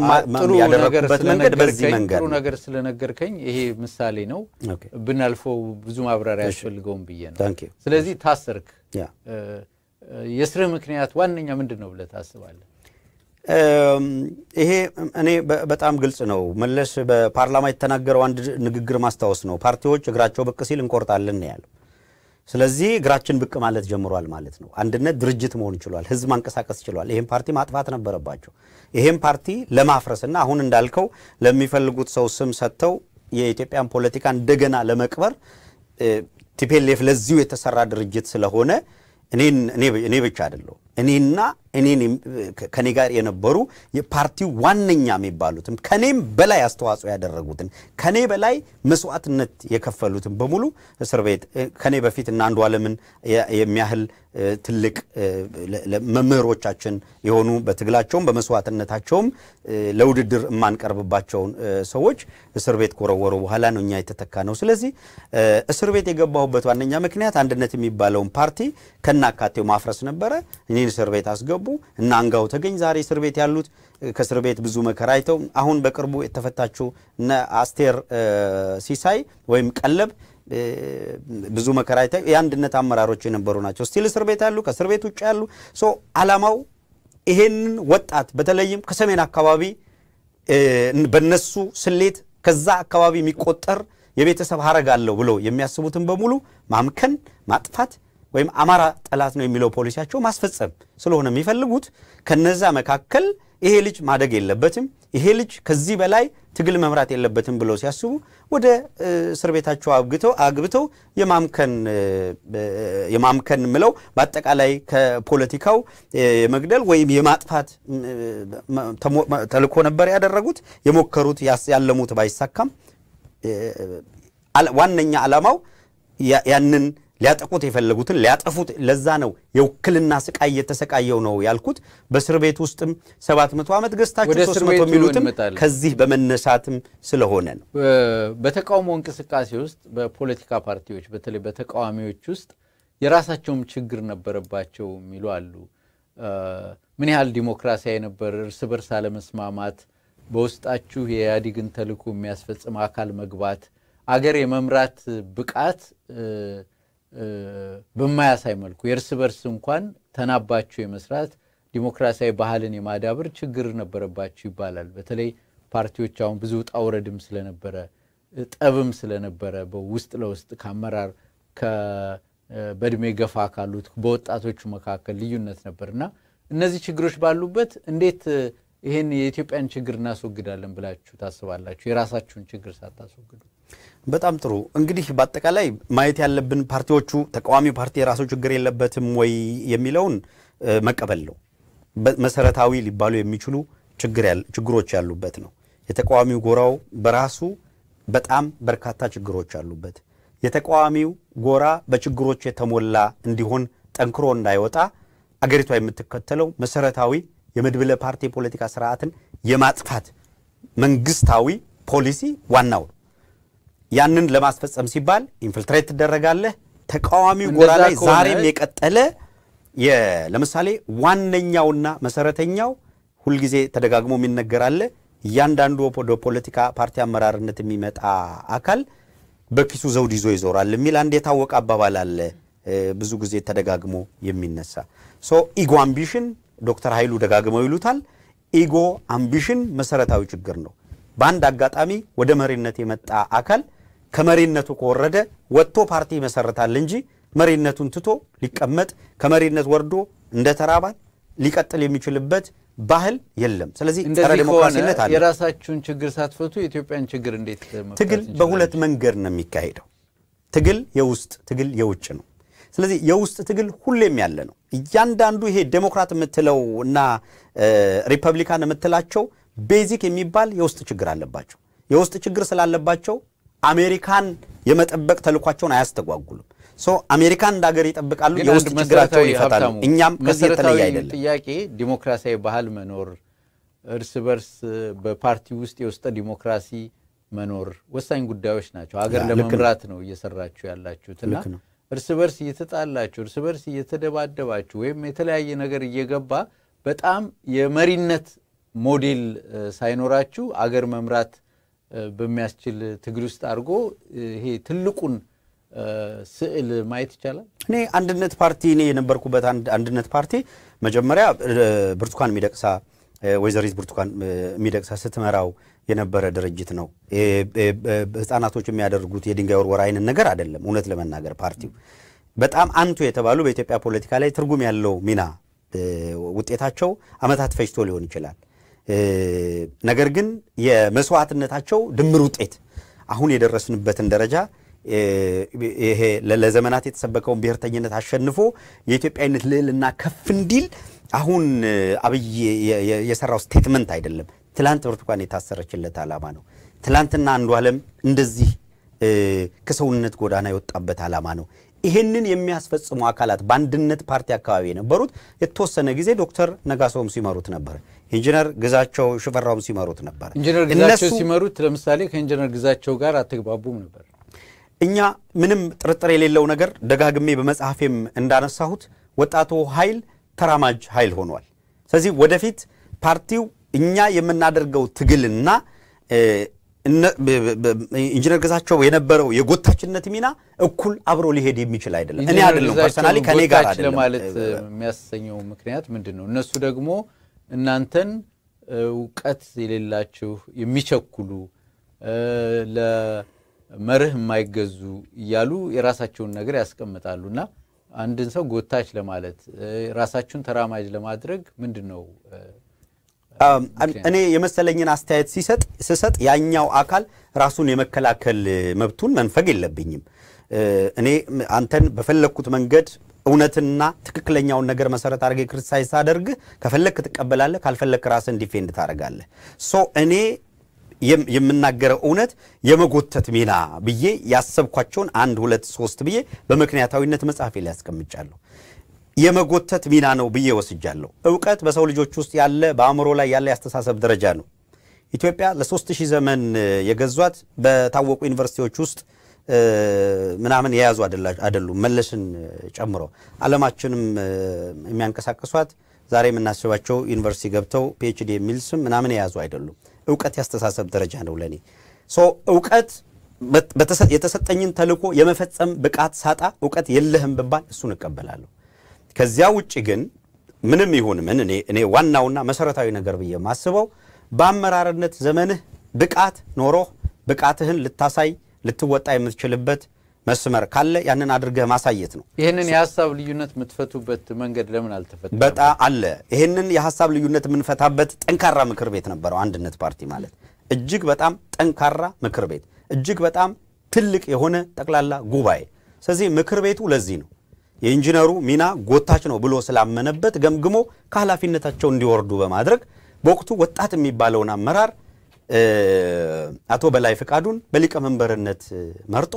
ያደረጉበት መንገድ በዚህ መንገድ ጥሩ ነገር ስለነገርከኝ ይሄ ምሳሌ ነው። ብናልፈው ብዙ ማብራሪያ ያስፈልገውም ብዬ ነው። ስለዚህ ታሰርክ። የስርህ ምክንያት ዋነኛ ምንድን ነው ብለህ ታስባለህ? ይሄ እኔ በጣም ግልጽ ነው። መለስ በፓርላማ የተናገረው አንድ ንግግር ማስታወስ ነው። ፓርቲዎች እግራቸው ብቅ ሲል እንቆርጣለን ያለው ስለዚህ እግራችን ብቅ ማለት ጀምሯል ማለት ነው። አንድነት ድርጅት መሆን ይችሏል፣ ህዝብ ማንቀሳቀስ ይችሏል። ይህም ፓርቲ ማጥፋት ነበረባቸው። ይህም ፓርቲ ለማፍረስና አሁን እንዳልከው ለሚፈልጉት ሰው ስም ሰጥተው የኢትዮጵያን ፖለቲካ እንደገና ለመቅበር ቲፔሌፍ ለዚሁ የተሰራ ድርጅት ስለሆነ እኔ ብቻ አይደለሁም እኔና እኔን ከኔ ጋር የነበሩ የፓርቲው ዋነኛ የሚባሉትም ከኔም በላይ አስተዋጽኦ ያደረጉትን ከኔ በላይ መስዋዕትነት የከፈሉትን በሙሉ እስር ቤት ከኔ በፊት እና አንዱ አለምን የሚያህል ትልቅ መምህሮቻችን የሆኑ በትግላቸውም በመስዋዕትነታቸውም ለውድድር የማንቀርብባቸውን ሰዎች እስር ቤት ከወረወሩ በኋላ ነው እኛ የተተካ ነው። ስለዚህ እስር ቤት የገባሁበት ዋነኛ ምክንያት አንድነት የሚባለውን ፓርቲ ከናካቴው ማፍረስ ነበረ። እኔ እኔን እስር ቤት አስገቡ እና አንጋው ተገኝ ዛሬ እስር ቤት ያሉት ከእስር ቤት ብዙ መከራ አይተው አሁን በቅርቡ የተፈታችው አስቴር ሲሳይ ወይም ቀለብ ብዙ መከራ አይተው የአንድነት አመራሮች የነበሩ ናቸው። ስቲል እስር ቤት ያሉ፣ ከእስር ቤት ውጭ ያሉ። ሶ አላማው ይሄንን ወጣት በተለይም ከሰሜን አካባቢ በነሱ ስሌት ከዛ አካባቢ የሚቆጠር የቤተሰብ ሀረግ አለው ብሎ የሚያስቡትን በሙሉ ማምከን፣ ማጥፋት ወይም አማራ ጠላት ነው የሚለው ፖሊሲያቸው ማስፈጸም ስለሆነ የሚፈልጉት ከነዛ መካከል ይሄ ልጅ ማደግ የለበትም፣ ይሄ ልጅ ከዚህ በላይ ትግል መምራት የለበትም ብለው ሲያስቡ ወደ እስር ቤታቸው አግብተው አግብተው የማምከን ምለው በአጠቃላይ ከፖለቲካው የመግደል ወይም የማጥፋት ተልኮ ነበር ያደረጉት። የሞከሩት ያለሙት ባይሳካም ዋነኛ ዓላማው ያንን ሊያጠቁት የፈለጉትን ሊያጠፉት። ለዛ ነው የውክልና ስቃይ እየተሰቃየው ነው ያልኩት። በእስር ቤት ውስጥም 700 ዓመት ገዝታችሁ 300 የሚሉትም ከዚህ በመነሳትም ስለሆነ ነው። በተቃውሞ እንቅስቃሴ ውስጥ በፖለቲካ ፓርቲዎች በተለይ በተቃዋሚዎች ውስጥ የራሳቸውም ችግር ነበረባቸው የሚሉ አሉ። ምን ያህል ዲሞክራሲያዊ ነበር እርስ በርስ አለመስማማት፣ በውስጣችሁ የኢህአዴግን ተልዕኮ የሚያስፈጽም አካል መግባት፣ አገር የመምራት ብቃት በማያሳይ መልኩ የእርስ በርስ እንኳን ተናባቸው የመስራት ዲሞክራሲያዊ ባህልን የማዳብር ችግር ነበረባቸው ይባላል። በተለይ ፓርቲዎች አሁን ብዙ ውጣ ውረድም ስለነበረ ጠብም ስለነበረ በውስጥ ለውስጥ ከአመራር በእድሜ ገፋ ካሉት በወጣቶቹ መካከል ልዩነት ነበር እና እነዚህ ችግሮች ባሉበት እንዴት ይህን የኢትዮጵያን ችግር እናስወግዳለን ብላችሁ ታስባላችሁ? የራሳችሁን ችግር ሳታስወግዱ በጣም ጥሩ እንግዲህ በአጠቃላይ ማየት ያለብን ፓርቲዎቹ ተቃዋሚ ፓርቲ የራሱ ችግር የለበትም ወይ የሚለውን መቀበል ነው። መሰረታዊ ሊባሉ የሚችሉ ችግሮች ያሉበት ነው። የተቃዋሚው ጎራው በራሱ በጣም በርካታ ችግሮች ያሉበት፣ የተቃዋሚው ጎራ በችግሮች የተሞላ እንዲሆን ጠንክሮ እንዳይወጣ አገሪቷ የምትከተለው መሰረታዊ የመድብለ ፓርቲ የፖለቲካ ስርዓትን የማጥፋት መንግስታዊ ፖሊሲ ዋናው ነው። ያንን ለማስፈጸም ሲባል ኢንፍልትሬት ትደረጋለህ። ተቃዋሚው ጎራ ላይ ዛሬም የቀጠለ ለምሳሌ ዋነኛውና መሰረተኛው ሁልጊዜ ተደጋግሞ የሚነገር አለ። እያንዳንዱ ወደ ፖለቲካ ፓርቲ አመራርነት የሚመጣ አካል በኪሱ ዘውድ ይዞ ይዞራል የሚል አንድ የታወቀ አባባል አለ። ብዙ ጊዜ ተደጋግሞ የሚነሳ ሶ ኢጎ አምቢሽን፣ ዶክተር ኃይሉ ደጋግመው ይሉታል። ኢጎ አምቢሽን መሰረታዊ ችግር ነው። በአንድ አጋጣሚ ወደ መሪነት የመጣ አካል ከመሪነቱ ከወረደ ወጥቶ ፓርቲ ይመሰርታል እንጂ መሪነቱን ትቶ ሊቀመጥ ከመሪነት ወርዶ እንደ ተራባል ሊቀጥል የሚችልበት ባህል የለም። ስለዚህ ጸረ ዲሞክራሲነት አለ። የራሳችሁን ችግር ሳትፈቱ የኢትዮጵያን ችግር እንዴት ትግል በሁለት መንገድ ነው የሚካሄደው። ትግል የውስጥ ትግል የውጭ ነው። ስለዚህ የውስጥ ትግል ሁሌም ያለ ነው። እያንዳንዱ ይሄ ዴሞክራት የምትለው እና ሪፐብሊካን የምትላቸው ቤዚክ የሚባል የውስጥ ችግር አለባቸው። የውስጥ ችግር ስላለባቸው አሜሪካን የመጠበቅ ተልኳቸውን አያስተጓጉሉም። አሜሪካን እንደ ሀገር ይጠብቃሉ፣ የውስጥ ችግራቸውን ይፈታሉ። እኛም ከዚህ የተለየ አይደለም። ጥያቄ ዲሞክራሲያዊ ባህል መኖር፣ እርስ በርስ በፓርቲ ውስጥ የውስጠ ዲሞክራሲ መኖር ወሳኝ ጉዳዮች ናቸው። ሀገር ለመምራት ነው እየሰራችሁ ያላችሁትና እርስ በርስ እየተጣላችሁ እርስ በርስ እየተደባደባችሁ ወይም የተለያየ ነገር እየገባ በጣም የመሪነት ሞዴል ሳይኖራችሁ አገር መምራት በሚያስችል ትግል ውስጥ አድርጎ ይሄ ትልቁን ስዕል ማየት ይቻላል። እኔ አንድነት ፓርቲ እኔ የነበርኩበት አንድነት ፓርቲ መጀመሪያ ብርቱካን የሚደቅሳ ወይዘሪት ብርቱካን የሚደቅሳ ስትመራው የነበረ ድርጅት ነው። ህፃናቶች የሚያደርጉት የድንጋይ ወርወራ አይነት ነገር አይደለም። እውነት ለመናገር ፓርቲው በጣም አንቱ የተባሉ በኢትዮጵያ ፖለቲካ ላይ ትርጉም ያለው ሚና ውጤታቸው አመታት ፈጅቶ ሊሆን ይችላል። ነገር ግን የመስዋዕትነታቸው ድምር ውጤት አሁን የደረስንበትን ደረጃ ይሄ ለዘመናት የተሰበከውን ብሔርተኝነት አሸንፎ የኢትዮጵያዊነት ልዕልና ከፍ እንዲል አሁን አብይ የሰራው ስቴትመንት አይደለም። ትላንት ብርቱካን የታሰረችለት ዓላማ ነው። ትላንትና አንዱ ዓለም እንደዚህ ከሰውነት ጎዳና የወጣበት ዓላማ ነው። ይህንን የሚያስፈጽሙ አካላት በአንድነት ፓርቲ አካባቢ የነበሩት የተወሰነ ጊዜ ዶክተር ነጋሶም ሲመሩት ነበር። ኢንጂነር ግዛቸው ሽፈራውም ሲመሩት ነበር። ኢንጂነር ግዛቸው ሲመሩት ለምሳሌ ከኢንጂነር ግዛቸው ጋር አተግባቡም ነበር። እኛ ምንም ጥርጥር የሌለው ነገር ደጋግሜ በመጽሐፌም እንዳነሳሁት ወጣቱ ኃይል ተራማጅ ኃይል ሆኗል። ስለዚህ ወደፊት ፓርቲው እኛ የምናደርገው ትግልና ኢንጂነር ገዛቸው የነበረው የጎታችነት ሚና እኩል አብሮ ሊሄድ የሚችል አይደለም። እኔ አይደለም ፐርሰናሊ ከኔ ጋር አይደለም ለማለት የሚያሰኘው ምክንያት ምንድን ነው? እነሱ ደግሞ እናንተን እውቀት የሌላችሁ የሚቸኩሉ ለመርህ የማይገዙ እያሉ የራሳቸውን ነገር ያስቀምጣሉ እና አንድን ሰው ጎታች ለማለት ራሳችሁን ተራማጅ ለማድረግ ምንድን ነው Um, እኔ የመሰለኝን አስተያየት ሲሰጥ ስሰጥ ያኛው አካል ራሱን የመከላከል መብቱን መንፈግ የለብኝም። uh, እኔ አንተን በፈለግኩት መንገድ እውነትና ትክክለኛውን ነገር መሰረት አድርጌ ክርስቲያን ሳደርግ ከፈለግክ ትቀበላለህ፣ ካልፈለክ ራስን ዲፌንድ ታደርጋለህ። ሶ እኔ የምናገረው እውነት የመጎተት ሚና ብዬ ያሰብኳቸውን አንድ ሁለት ሶስት ብዬ በምክንያታዊነት መጽሐፌ ላይ ያስቀምጫለሁ። የመጎተት ሚና ነው ብዬ ወስጃለሁ። እውቀት በሰው ልጆች ውስጥ ያለ በአእምሮ ላይ ያለ ያስተሳሰብ ደረጃ ነው። ኢትዮጵያ ለሶስት ሺህ ዘመን የገዟት በታወቁ ዩኒቨርሲቲዎች ውስጥ ምናምን የያዙ አይደሉም፣ መለስን ጨምሮ አለማችንም የሚያንቀሳቅሷት ዛሬ የምናስባቸው ዩኒቨርሲቲ ገብተው ፒኤችዲ የሚል ስም ምናምን የያዙ አይደሉም። እውቀት ያስተሳሰብ ደረጃ ነው ለእኔ ሶ እውቀት የተሰጠኝን ተልዕኮ የመፈጸም ብቃት ሳጣ እውቀት የለህም ብባል እሱን እቀበላለሁ። ከዚያ ውጭ ግን ምንም ይሁን ምን እኔ ዋናውና መሰረታዊ ነገር ብዬ የማስበው በአመራርነት ዘመንህ ብቃት ኖሮህ ብቃትህን ልታሳይ ልትወጣ የምትችልበት መስመር ካለ ያንን አድርገህ ማሳየት ነው። ይህንን የሀሳብ ልዩነት የምትፈቱበት መንገድ ለምን አልተፈታ? በጣም አለ። ይህንን የሀሳብ ልዩነት የምንፈታበት ጠንካራ ምክር ቤት ነበረው አንድነት ፓርቲ ማለት እጅግ በጣም ጠንካራ ምክር ቤት፣ እጅግ በጣም ትልቅ የሆነ ጠቅላላ ጉባኤ። ስለዚህ ምክር ቤቱ ለዚህ ነው የኢንጂነሩ ሚና ጎታች ነው ብሎ ስላመነበት ገምግሞ ከኃላፊነታቸው እንዲወርዱ በማድረግ በወቅቱ ወጣት የሚባለውን አመራር አቶ በላይ ፍቃዱን በሊቀመንበርነት መርጦ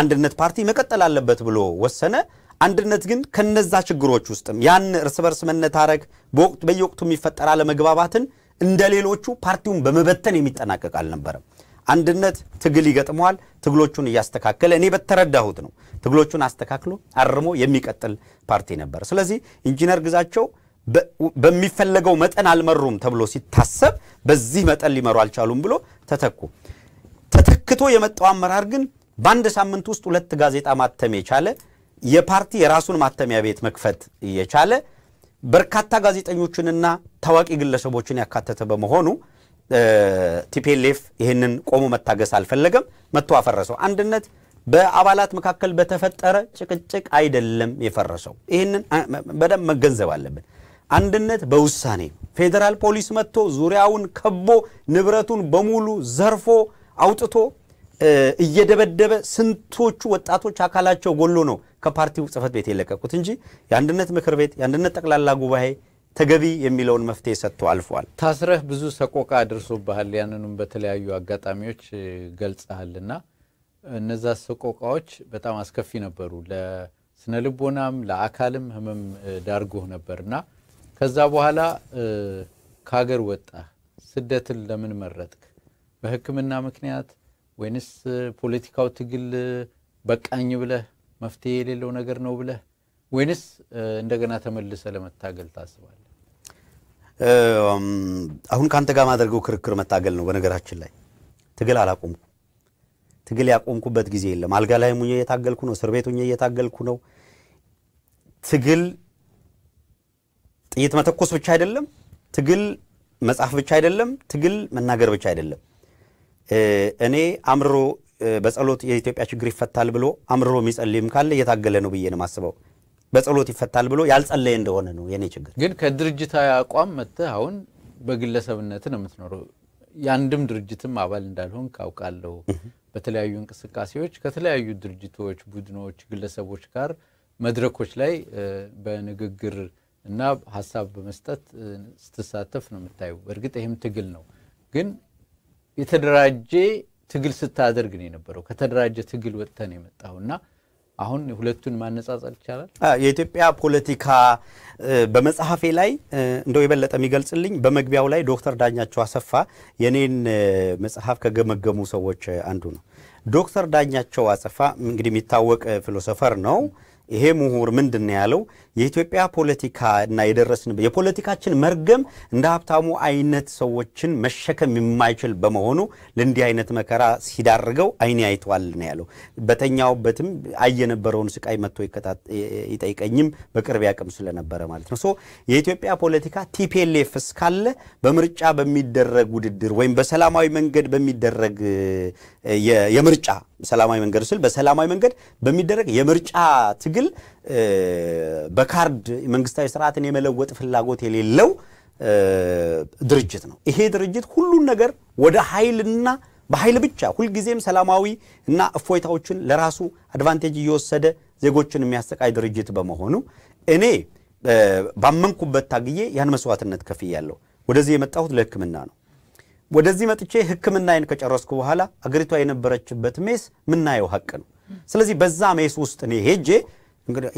አንድነት ፓርቲ መቀጠል አለበት ብሎ ወሰነ። አንድነት ግን ከነዛ ችግሮች ውስጥም ያን እርስ በርስ መነታረክ በወቅቱ በየወቅቱ የሚፈጠር አለመግባባትን እንደ ሌሎቹ ፓርቲውን በመበተን የሚጠናቀቅ አልነበረም። አንድነት ትግል ይገጥመዋል። ትግሎቹን እያስተካከለ እኔ በተረዳሁት ነው ትግሎቹን አስተካክሎ አርሞ የሚቀጥል ፓርቲ ነበር። ስለዚህ ኢንጂነር ግዛቸው በሚፈለገው መጠን አልመሩም ተብሎ ሲታሰብ በዚህ መጠን ሊመሩ አልቻሉም ብሎ ተተኩ። ተተክቶ የመጣው አመራር ግን በአንድ ሳምንት ውስጥ ሁለት ጋዜጣ ማተም የቻለ የፓርቲ የራሱን ማተሚያ ቤት መክፈት የቻለ በርካታ ጋዜጠኞችንና ታዋቂ ግለሰቦችን ያካተተ በመሆኑ ቲፒኤልኤፍ ይህንን ቆሞ መታገስ አልፈለገም፣ መጥቶ አፈረሰው። አንድነት በአባላት መካከል በተፈጠረ ጭቅጭቅ አይደለም የፈረሰው። ይህንን በደንብ መገንዘብ አለብን። አንድነት በውሳኔ ፌዴራል ፖሊስ መጥቶ ዙሪያውን ከቦ ንብረቱን በሙሉ ዘርፎ አውጥቶ እየደበደበ ስንቶቹ ወጣቶች አካላቸው ጎሎ ነው ከፓርቲው ጽህፈት ቤት የለቀቁት እንጂ የአንድነት ምክር ቤት የአንድነት ጠቅላላ ጉባኤ ተገቢ የሚለውን መፍትሄ ሰጥቶ አልፏል። ታስረህ ብዙ ሰቆቃ አድርሶብሃል። ያንንም በተለያዩ አጋጣሚዎች ገልጸሃልና እነዛ ሰቆቃዎች በጣም አስከፊ ነበሩ። ለስነ ልቦናም ለአካልም ህመም ዳርጎህ ነበርና ከዛ በኋላ ከሀገር ወጣህ። ስደትን ለምን መረጥክ? በህክምና ምክንያት ወይንስ ፖለቲካው ትግል በቃኝ ብለህ መፍትሄ የሌለው ነገር ነው ብለህ ወይንስ እንደገና ተመልሰ ለመታገል ታስባል። አሁን ከአንተ ጋር ማደርገው ክርክር መታገል ነው። በነገራችን ላይ ትግል አላቆምኩ ትግል ያቆምኩበት ጊዜ የለም። አልጋ ላይ ሙኜ እየታገልኩ ነው። እስር ቤት ሙኜ እየታገልኩ ነው። ትግል ጥይት መተኮስ ብቻ አይደለም። ትግል መጻፍ ብቻ አይደለም። ትግል መናገር ብቻ አይደለም። እኔ አምርሮ በጸሎት የኢትዮጵያ ችግር ይፈታል ብሎ አምርሮ የሚጸልይም ካለ እየታገለ ነው ብዬ ነው የማስበው። በጸሎት ይፈታል ብሎ ያልጸለየ እንደሆነ ነው የኔ ችግር። ግን ከድርጅታዊ አቋም መጥተህ አሁን በግለሰብነት ነው የምትኖረው። የአንድም ድርጅትም አባል እንዳልሆን ካውቃለሁ። በተለያዩ እንቅስቃሴዎች ከተለያዩ ድርጅቶች፣ ቡድኖች፣ ግለሰቦች ጋር መድረኮች ላይ በንግግር እና ሀሳብ በመስጠት ስትሳተፍ ነው የምታየው። በእርግጥ ይህም ትግል ነው፣ ግን የተደራጀ ትግል ስታደርግ ነው የነበረው። ከተደራጀ ትግል ወጥተን የመጣሁ እና አሁን ሁለቱን ማነጻጸር ይቻላል። የኢትዮጵያ ፖለቲካ በመጽሐፌ ላይ እንደው የበለጠ የሚገልጽልኝ በመግቢያው ላይ ዶክተር ዳኛቸው አሰፋ የኔን መጽሐፍ ከገመገሙ ሰዎች አንዱ ነው። ዶክተር ዳኛቸው አሰፋ እንግዲህ የሚታወቅ ፊሎሶፈር ነው። ይሄ ምሁር ምንድን ያለው የኢትዮጵያ ፖለቲካ እና የደረስን የፖለቲካችን መርገም እንደ ሀብታሙ አይነት ሰዎችን መሸከም የማይችል በመሆኑ ለእንዲህ አይነት መከራ ሲዳርገው አይኔ አይተዋል ነው ያለው። በተኛውበትም አይ የነበረውን ስቃይ መጥቶ ይጠይቀኝም በቅርብ ያቅም ስለነበረ ማለት ነው። ሶ የኢትዮጵያ ፖለቲካ ቲፒኤልኤፍ እስካለ በምርጫ በሚደረግ ውድድር ወይም በሰላማዊ መንገድ በሚደረግ የምርጫ ሰላማዊ መንገድ ስል በሰላማዊ መንገድ በሚደረግ የምርጫ ትግል በካርድ መንግስታዊ ስርዓትን የመለወጥ ፍላጎት የሌለው ድርጅት ነው። ይሄ ድርጅት ሁሉን ነገር ወደ ኃይልና በኃይል ብቻ ሁልጊዜም ሰላማዊ እና እፎይታዎችን ለራሱ አድቫንቴጅ እየወሰደ ዜጎችን የሚያሰቃይ ድርጅት በመሆኑ እኔ ባመንኩበት ታግዬ ያን መስዋዕትነት ከፍያለሁ። ወደዚህ የመጣሁት ለሕክምና ነው። ወደዚህ መጥቼ ሕክምናዬን ከጨረስኩ በኋላ አገሪቷ የነበረችበት ሜስ ምናየው ሀቅ ነው። ስለዚህ በዛ ሜስ ውስጥ እኔ ሄጄ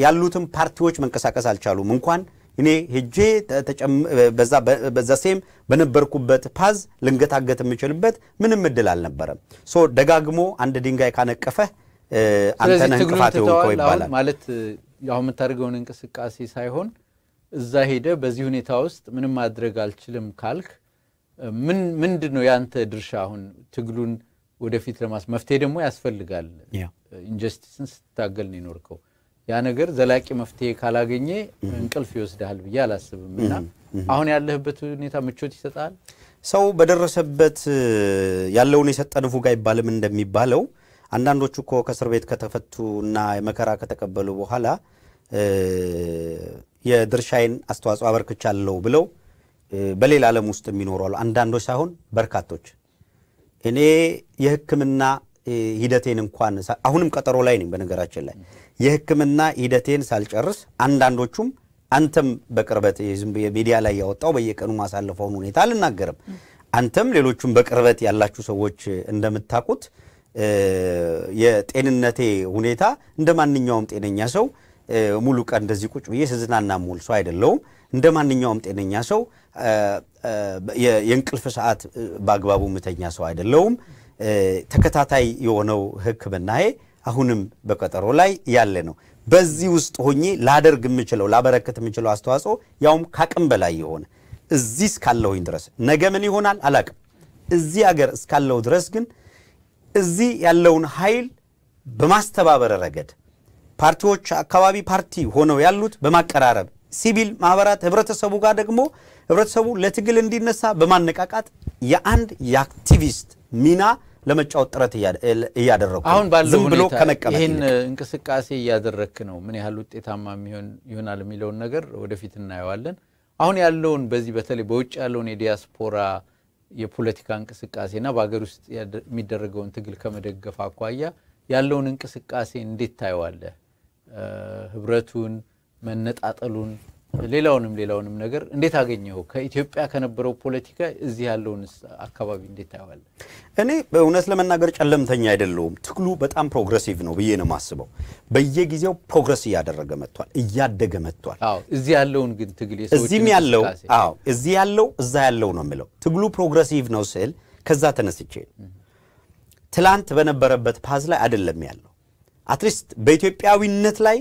ያሉትም ፓርቲዎች መንቀሳቀስ አልቻሉም። እንኳን እኔ ሄጄ በዛ ሴም በነበርኩበት ፓዝ ልንገታገት የምችልበት ምንም እድል አልነበረም። ሶ ደጋግሞ አንድ ድንጋይ ካነቀፈ አንተ ነህ እንቅፋት የሆንከው ይባላል። ማለት አሁን የምታደርገውን እንቅስቃሴ ሳይሆን እዛ ሄደ በዚህ ሁኔታ ውስጥ ምንም ማድረግ አልችልም ካልክ ምንድን ነው የአንተ ድርሻ? አሁን ትግሉን ወደፊት ለማስ መፍትሄ ደግሞ ያስፈልጋል። ኢንጀስቲስን ስትታገል ነው የኖርከው። ያ ነገር ዘላቂ መፍትሄ ካላገኘ እንቅልፍ ይወስድሃል ብዬ አላስብም። እና አሁን ያለህበት ሁኔታ ምቾት ይሰጣል። ሰው በደረሰበት ያለውን የሰጠ ንፉግ አይባልም እንደሚባለው አንዳንዶቹ እኮ ከእስር ቤት ከተፈቱ እና መከራ ከተቀበሉ በኋላ የድርሻዬን አስተዋጽኦ አበርክቻለሁ ብለው በሌላ ዓለም ውስጥ የሚኖሩ አሉ። አንዳንዶች ሳይሆን በርካቶች። እኔ የሕክምና ሂደቴን እንኳን አሁንም ቀጠሮ ላይ ነኝ። በነገራችን ላይ የህክምና ሂደቴን ሳልጨርስ አንዳንዶቹም አንተም በቅርበት ሚዲያ ላይ ያወጣው በየቀኑ ማሳለፈውን ሁኔታ አልናገርም። አንተም ሌሎቹም በቅርበት ያላችሁ ሰዎች እንደምታውቁት የጤንነቴ ሁኔታ እንደ ማንኛውም ጤነኛ ሰው ሙሉ ቀን እንደዚህ ቁጭ ብዬ ስዝናና ሙል ሰው አይደለውም። እንደ ማንኛውም ጤነኛ ሰው የእንቅልፍ ሰዓት በአግባቡ ምተኛ ሰው አይደለውም። ተከታታይ የሆነው ህክምናሄ። አሁንም በቀጠሮ ላይ ያለ ነው። በዚህ ውስጥ ሆኜ ላደርግ የምችለው ላበረከት የምችለው አስተዋጽኦ ያውም ካቅም በላይ የሆነ እዚህ እስካለሁኝ ድረስ ነገ ምን ይሆናል አላቅም። እዚህ አገር እስካለው ድረስ ግን እዚህ ያለውን ኃይል በማስተባበር ረገድ ፓርቲዎች አካባቢ ፓርቲ ሆነው ያሉት በማቀራረብ ሲቪል ማህበራት ህብረተሰቡ ጋር ደግሞ ህብረተሰቡ ለትግል እንዲነሳ በማነቃቃት የአንድ የአክቲቪስት ሚና ለመጫወት ጥረት እያደረግኩ አሁን ባለው ብሎ ከመቀመጥ ይህን እንቅስቃሴ እያደረግክ ነው። ምን ያህል ውጤታማ የሚሆን ይሆናል የሚለውን ነገር ወደፊት እናየዋለን። አሁን ያለውን በዚህ በተለይ በውጭ ያለውን የዲያስፖራ የፖለቲካ እንቅስቃሴና በሀገር ውስጥ የሚደረገውን ትግል ከመደገፍ አኳያ ያለውን እንቅስቃሴ እንዴት ታየዋለህ? ህብረቱን መነጣጠሉን ሌላውንም ሌላውንም ነገር እንዴት አገኘው? ከኢትዮጵያ ከነበረው ፖለቲካ እዚህ ያለውን አካባቢ እንዴት ታየዋለህ? እኔ እውነት ለመናገር ጨለምተኛ አይደለውም። ትግሉ በጣም ፕሮግረሲቭ ነው ብዬ ነው የማስበው። በየጊዜው ፕሮግረስ እያደረገ መጥቷል፣ እያደገ መጥቷል። እዚህ ያለውን ግን ትግል እዚህም ያለው አዎ፣ እዚህ ያለው እዛ ያለው ነው የምለው። ትግሉ ፕሮግረሲቭ ነው ስል ከዛ ተነስቼ ትላንት በነበረበት ፓዝ ላይ አይደለም ያለው። አትሊስት በኢትዮጵያዊነት ላይ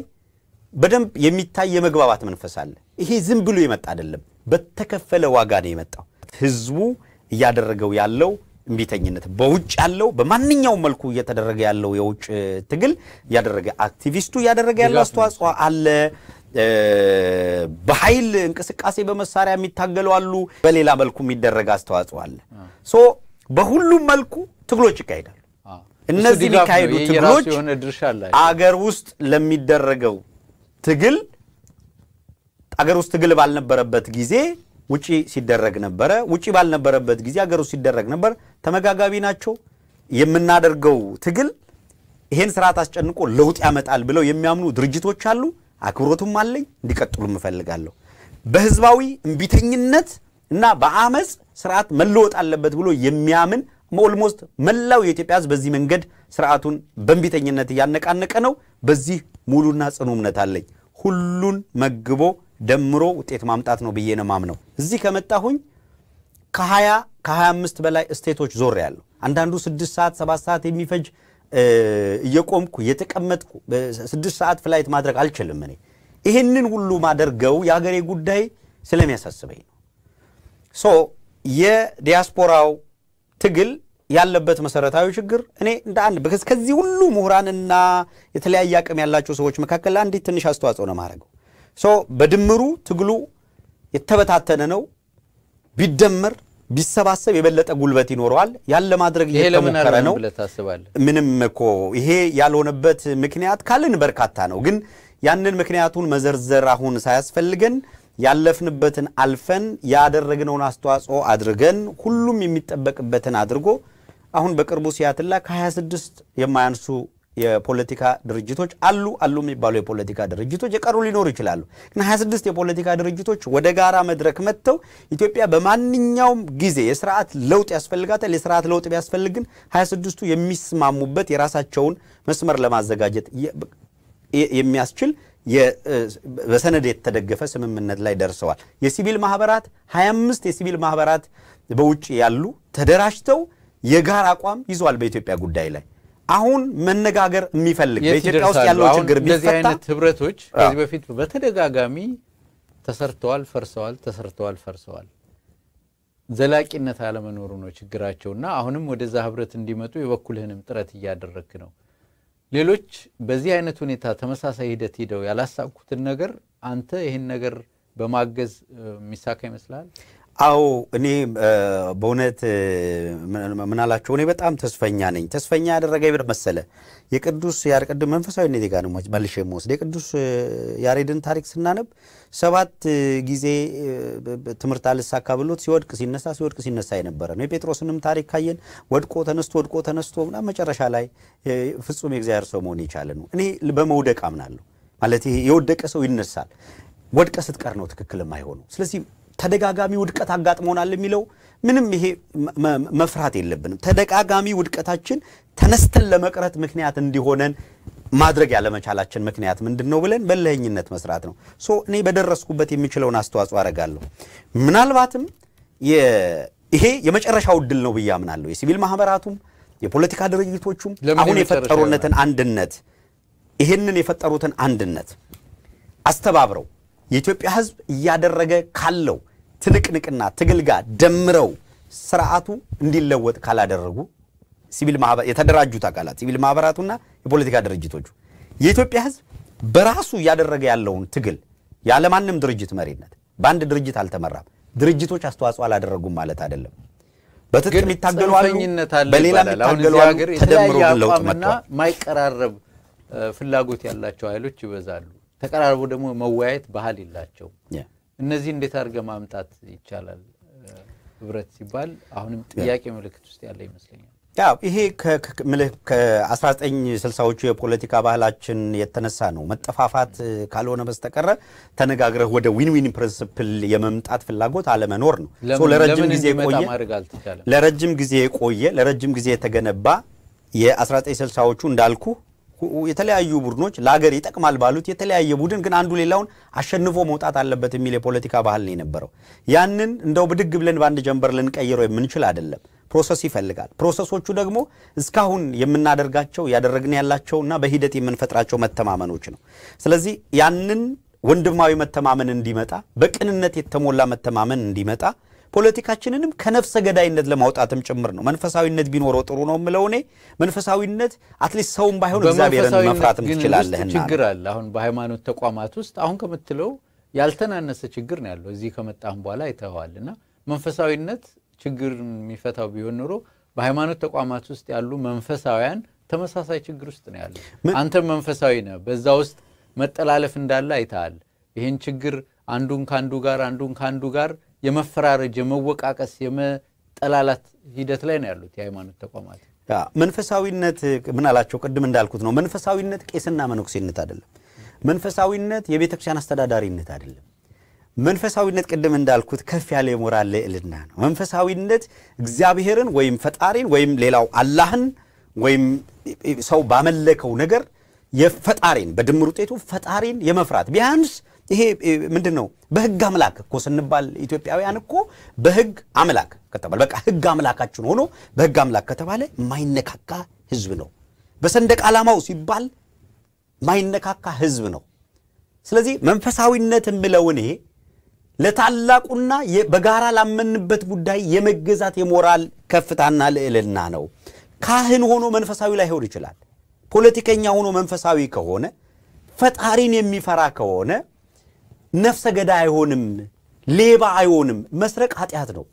በደንብ የሚታይ የመግባባት መንፈስ አለ። ይሄ ዝም ብሎ የመጣ አይደለም፣ በተከፈለ ዋጋ ነው የመጣው። ህዝቡ እያደረገው ያለው እምቢተኝነት በውጭ ያለው በማንኛውም መልኩ እየተደረገ ያለው የውጭ ትግል እያደረገ አክቲቪስቱ እያደረገ ያለው አስተዋጽኦ አለ። በኃይል እንቅስቃሴ በመሳሪያ የሚታገሉ አሉ። በሌላ መልኩ የሚደረግ አስተዋጽኦ አለ። ሶ በሁሉም መልኩ ትግሎች ይካሄዳሉ። እነዚህ የሚካሄዱ ትግሎች አገር ውስጥ ለሚደረገው ትግል አገር ውስጥ ትግል ባልነበረበት ጊዜ ውጪ ሲደረግ ነበረ። ውጪ ባልነበረበት ጊዜ አገር ውስጥ ሲደረግ ነበር። ተመጋጋቢ ናቸው። የምናደርገው ትግል ይሄን ስርዓት አስጨንቆ ለውጥ ያመጣል ብለው የሚያምኑ ድርጅቶች አሉ። አክብሮቱም አለኝ፣ እንዲቀጥሉ እፈልጋለሁ። በህዝባዊ እምቢተኝነት እና በአመፅ ስርዓት መለወጥ አለበት ብሎ የሚያምን ኦልሞስት መላው የኢትዮጵያ ህዝብ በዚህ መንገድ ስርዓቱን በእንቢተኝነት እያነቃነቀ ነው። በዚህ ሙሉና ጽኑ እምነት አለኝ። ሁሉን መግቦ ደምሮ ውጤት ማምጣት ነው ብዬ ነው ማምነው። እዚህ ከመጣሁኝ ከ ከሀያ ከ25 በላይ እስቴቶች ዞር ያለው አንዳንዱ ስድስት ሰዓት ሰባት ሰዓት የሚፈጅ እየቆምኩ እየተቀመጥኩ ስድስት ሰዓት ፍላይት ማድረግ አልችልም። እኔ ይህንን ሁሉ ማደርገው የሀገሬ ጉዳይ ስለሚያሳስበኝ ነው። ሶ የዲያስፖራው ትግል ያለበት መሰረታዊ ችግር እኔ እንደ አንድ ከዚህ ሁሉ ምሁራንና የተለያየ አቅም ያላቸው ሰዎች መካከል አንዲት ትንሽ አስተዋጽኦ ነው ማድረገው። በድምሩ ትግሉ የተበታተነ ነው። ቢደመር ቢሰባሰብ የበለጠ ጉልበት ይኖረዋል። ያለ ማድረግ እየተሞከረ ነው። ምንም እኮ ይሄ ያልሆነበት ምክንያት ካልን በርካታ ነው። ግን ያንን ምክንያቱን መዘርዘር አሁን ሳያስፈልገን ያለፍንበትን አልፈን ያደረግነውን አስተዋጽኦ አድርገን ሁሉም የሚጠበቅበትን አድርጎ አሁን በቅርቡ ሲያትል ላይ ከ26 የማያንሱ የፖለቲካ ድርጅቶች አሉ አሉ የሚባሉ የፖለቲካ ድርጅቶች የቀሩ ሊኖሩ ይችላሉ። ግን 26 የፖለቲካ ድርጅቶች ወደ ጋራ መድረክ መጥተው ኢትዮጵያ በማንኛውም ጊዜ የስርዓት ለውጥ ያስፈልጋታል፣ የስርዓት ለውጥ ቢያስፈልግ ግን 26ቱ የሚስማሙበት የራሳቸውን መስመር ለማዘጋጀት የሚያስችል በሰነድ የተደገፈ ስምምነት ላይ ደርሰዋል። የሲቪል ማህበራት 25 የሲቪል ማህበራት በውጭ ያሉ ተደራጅተው የጋራ አቋም ይዟል በኢትዮጵያ ጉዳይ ላይ አሁን መነጋገር የሚፈልግ በኢትዮጵያ ውስጥ ያለው ችግር ቢፈታ እንደዚህ አይነት ህብረቶች ከዚህ በፊት በተደጋጋሚ ተሰርተዋል፣ ፈርሰዋል፣ ተሰርተዋል፣ ፈርሰዋል። ዘላቂነት አለመኖሩ ነው ችግራቸውና አሁንም ወደዛ ህብረት እንዲመጡ የበኩልህንም ጥረት እያደረክ ነው። ሌሎች በዚህ አይነት ሁኔታ ተመሳሳይ ሂደት ሂደው ያላሳኩትን ነገር አንተ ይህን ነገር በማገዝ የሚሳካ ይመስላል? አዎ እኔ በእውነት ምናላቸው እኔ በጣም ተስፈኛ ነኝ። ተስፈኛ ያደረገ ብር መሰለ የቅዱስ መንፈሳዊ መንፈሳዊነት ጋር ነው መልሽ የምወስድ የቅዱስ ያሬድን ታሪክ ስናነብ ሰባት ጊዜ ትምህርት አልሳካ ብሎት ሲወድቅ ሲነሳ ሲወድቅ ሲነሳ የነበረ ነው። የጴጥሮስንም ታሪክ ካየን ወድቆ ተነስቶ ወድቆ ተነስቶ ምናምን መጨረሻ ላይ ፍጹም የእግዚአብሔር ሰው መሆን የቻለ ነው። እኔ በመውደቅ አምናለሁ። ማለት የወደቀ ሰው ይነሳል። ወድቀ ስትቀር ነው ትክክል የማይሆነው። ስለዚህ ተደጋጋሚ ውድቀት አጋጥሞናል የሚለው ምንም ይሄ መፍራት የለብንም። ተደጋጋሚ ውድቀታችን ተነስተን ለመቅረት ምክንያት እንዲሆነን ማድረግ ያለመቻላችን ምክንያት ምንድን ነው ብለን በለኝነት መስራት ነው። ሶ እኔ በደረስኩበት የሚችለውን አስተዋጽኦ አደርጋለሁ። ምናልባትም ይሄ የመጨረሻው እድል ነው ብዬ አምናለሁ። የሲቪል ማህበራቱም የፖለቲካ ድርጅቶቹም አሁን የፈጠሩነትን አንድነት ይህንን የፈጠሩትን አንድነት አስተባብረው የኢትዮጵያ ህዝብ እያደረገ ካለው ትንቅንቅና ትግል ጋር ደምረው ስርዓቱ እንዲለወጥ ካላደረጉ ሲቪል የተደራጁት አካላት ሲቪል ማህበራቱና የፖለቲካ ድርጅቶቹ የኢትዮጵያ ህዝብ በራሱ እያደረገ ያለውን ትግል ያለማንም ድርጅት መሪነት በአንድ ድርጅት አልተመራም። ድርጅቶች አስተዋጽኦ አላደረጉም ማለት አይደለም። በትጥቅ የሚታገሉ አሉ፣ በሌላ የሚታገሉ አሉ። ተደምሮ ለውጥ መጥቷል። ማይቀራረብ ፍላጎት ያላቸው ኃይሎች ይበዛሉ። ተቀራርቦ ደግሞ መወያየት ባህል የላቸው። እነዚህ እንዴት አድርገ ማምጣት ይቻላል? ህብረት ሲባል አሁንም ጥያቄ ምልክት ውስጥ ያለ ይመስለኛል። ያው ይሄ ከ1960ዎቹ የፖለቲካ ባህላችን የተነሳ ነው። መጠፋፋት ካልሆነ በስተቀረ ተነጋግረህ ወደ ዊን ዊን ፕሪንስፕል የመምጣት ፍላጎት አለመኖር ነው። ለረጅም ጊዜ ቆየ ለረጅም ጊዜ የቆየ ለረጅም ጊዜ የተገነባ የ1960ዎቹ እንዳልኩ የተለያዩ ቡድኖች ለሀገር ይጠቅማል ባሉት የተለያየ ቡድን ግን አንዱ ሌላውን አሸንፎ መውጣት አለበት የሚል የፖለቲካ ባህል ነው የነበረው። ያንን እንደው ብድግ ብለን በአንድ ጀንበር ልንቀይረው የምንችል አይደለም። ፕሮሰስ ይፈልጋል። ፕሮሰሶቹ ደግሞ እስካሁን የምናደርጋቸው እያደረግን ያላቸውና በሂደት የምንፈጥራቸው መተማመኖች ነው። ስለዚህ ያንን ወንድማዊ መተማመን እንዲመጣ፣ በቅንነት የተሞላ መተማመን እንዲመጣ ፖለቲካችንንም ከነፍሰ ገዳይነት ለማውጣትም ጭምር ነው። መንፈሳዊነት ቢኖረው ጥሩ ነው የምለው እኔ። መንፈሳዊነት አትሊስት ሰውም ባይሆን እግዚአብሔርን መፍራትም ትችላለህና ችግር አለ። አሁን በሃይማኖት ተቋማት ውስጥ አሁን ከምትለው ያልተናነሰ ችግር ነው ያለው። እዚህ ከመጣም በኋላ አይተኸዋል። እና መንፈሳዊነት ችግር የሚፈታው ቢሆን ኖሮ በሃይማኖት ተቋማት ውስጥ ያሉ መንፈሳውያን ተመሳሳይ ችግር ውስጥ ነው ያለ። አንተ መንፈሳዊ ነህ፣ በዛ ውስጥ መጠላለፍ እንዳለ አይተሃል። ይህን ችግር አንዱን ከአንዱ ጋር አንዱን ከአንዱ ጋር የመፈራረጅ፣ የመወቃቀስ፣ የመጠላላት ሂደት ላይ ነው ያሉት የሃይማኖት ተቋማት። መንፈሳዊነት ምን አላቸው? ቅድም እንዳልኩት ነው። መንፈሳዊነት ቄስና መነኩሴነት አይደለም። መንፈሳዊነት የቤተ ክርስቲያን አስተዳዳሪነት አይደለም። መንፈሳዊነት ቅድም እንዳልኩት ከፍ ያለ የሞራል ልዕልና ነው። መንፈሳዊነት እግዚአብሔርን ወይም ፈጣሪን ወይም ሌላው አላህን ወይም ሰው ባመለከው ነገር የፈጣሪን በድምር ውጤቱ ፈጣሪን የመፍራት ቢያንስ ይሄ ምንድን ነው? በህግ አምላክ እኮ ስንባል ኢትዮጵያውያን እኮ በህግ አምላክ ከተባለ በቃ ህግ አምላካችን ሆኖ በህግ አምላክ ከተባለ ማይነካካ ህዝብ ነው። በሰንደቅ ዓላማው ሲባል ማይነካካ ህዝብ ነው። ስለዚህ መንፈሳዊነት የምለው እኔ ለታላቁና በጋራ ላመንበት ጉዳይ የመገዛት የሞራል ከፍታና ልዕልና ነው። ካህን ሆኖ መንፈሳዊ ላይሆን ይችላል። ፖለቲከኛ ሆኖ መንፈሳዊ ከሆነ ፈጣሪን የሚፈራ ከሆነ ነፍሰ ገዳ አይሆንም፣ ሌባ አይሆንም። መስረቅ ኃጢአት ነው።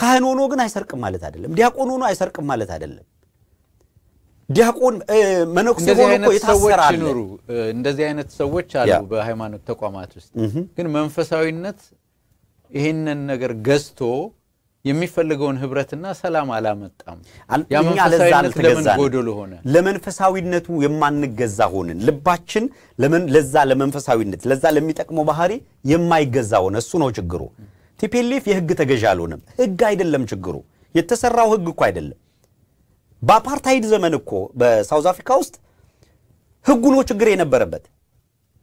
ካህን ሆኖ ግን አይሰርቅም ማለት አይደለም። ዲያቆን ሆኖ አይሰርቅም ማለት አይደለም። ዲያቆን መነኩሴ ሆኖ እኮ የታሰረ አለ። እንደዚህ አይነት ሰዎች አሉ በሃይማኖት ተቋማት ውስጥ። ግን መንፈሳዊነት ይህንን ነገር ገዝቶ የሚፈልገውን ህብረትና ሰላም አላመጣም። ለምን ጎደሉ ሆነ? ለመንፈሳዊነቱ የማንገዛ ሆንን። ልባችን ለዛ ለመንፈሳዊነት ለዛ ለሚጠቅመው ባህሪ የማይገዛ ሆነ። እሱ ነው ችግሩ። ቲፒኤልኤፍ የህግ ተገዥ አልሆነም። ህግ አይደለም ችግሩ። የተሰራው ህግ እኮ አይደለም። በአፓርታይድ ዘመን እኮ በሳውዝ አፍሪካ ውስጥ ህጉ ነው ችግር የነበረበት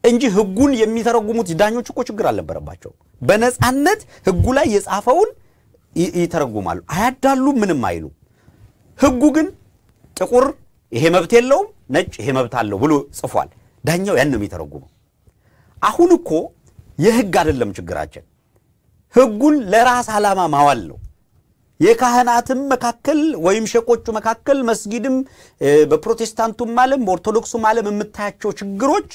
እንጂ ህጉን የሚተረጉሙት ዳኞች እኮ ችግር አልነበረባቸው። በነፃነት ህጉ ላይ የጻፈውን ይተረጉማሉ። አያዳሉ፣ ምንም አይሉ። ህጉ ግን ጥቁር ይሄ መብት የለውም፣ ነጭ ይሄ መብት አለው ብሎ ጽፏል። ዳኛው ያን ነው የሚተረጉመው። አሁን እኮ የህግ አይደለም ችግራችን፣ ህጉን ለራስ ዓላማ ማዋል ነው። የካህናትም መካከል ወይም ሸቆቹ መካከል መስጊድም በፕሮቴስታንቱም ዓለም በኦርቶዶክሱም ዓለም የምታያቸው ችግሮች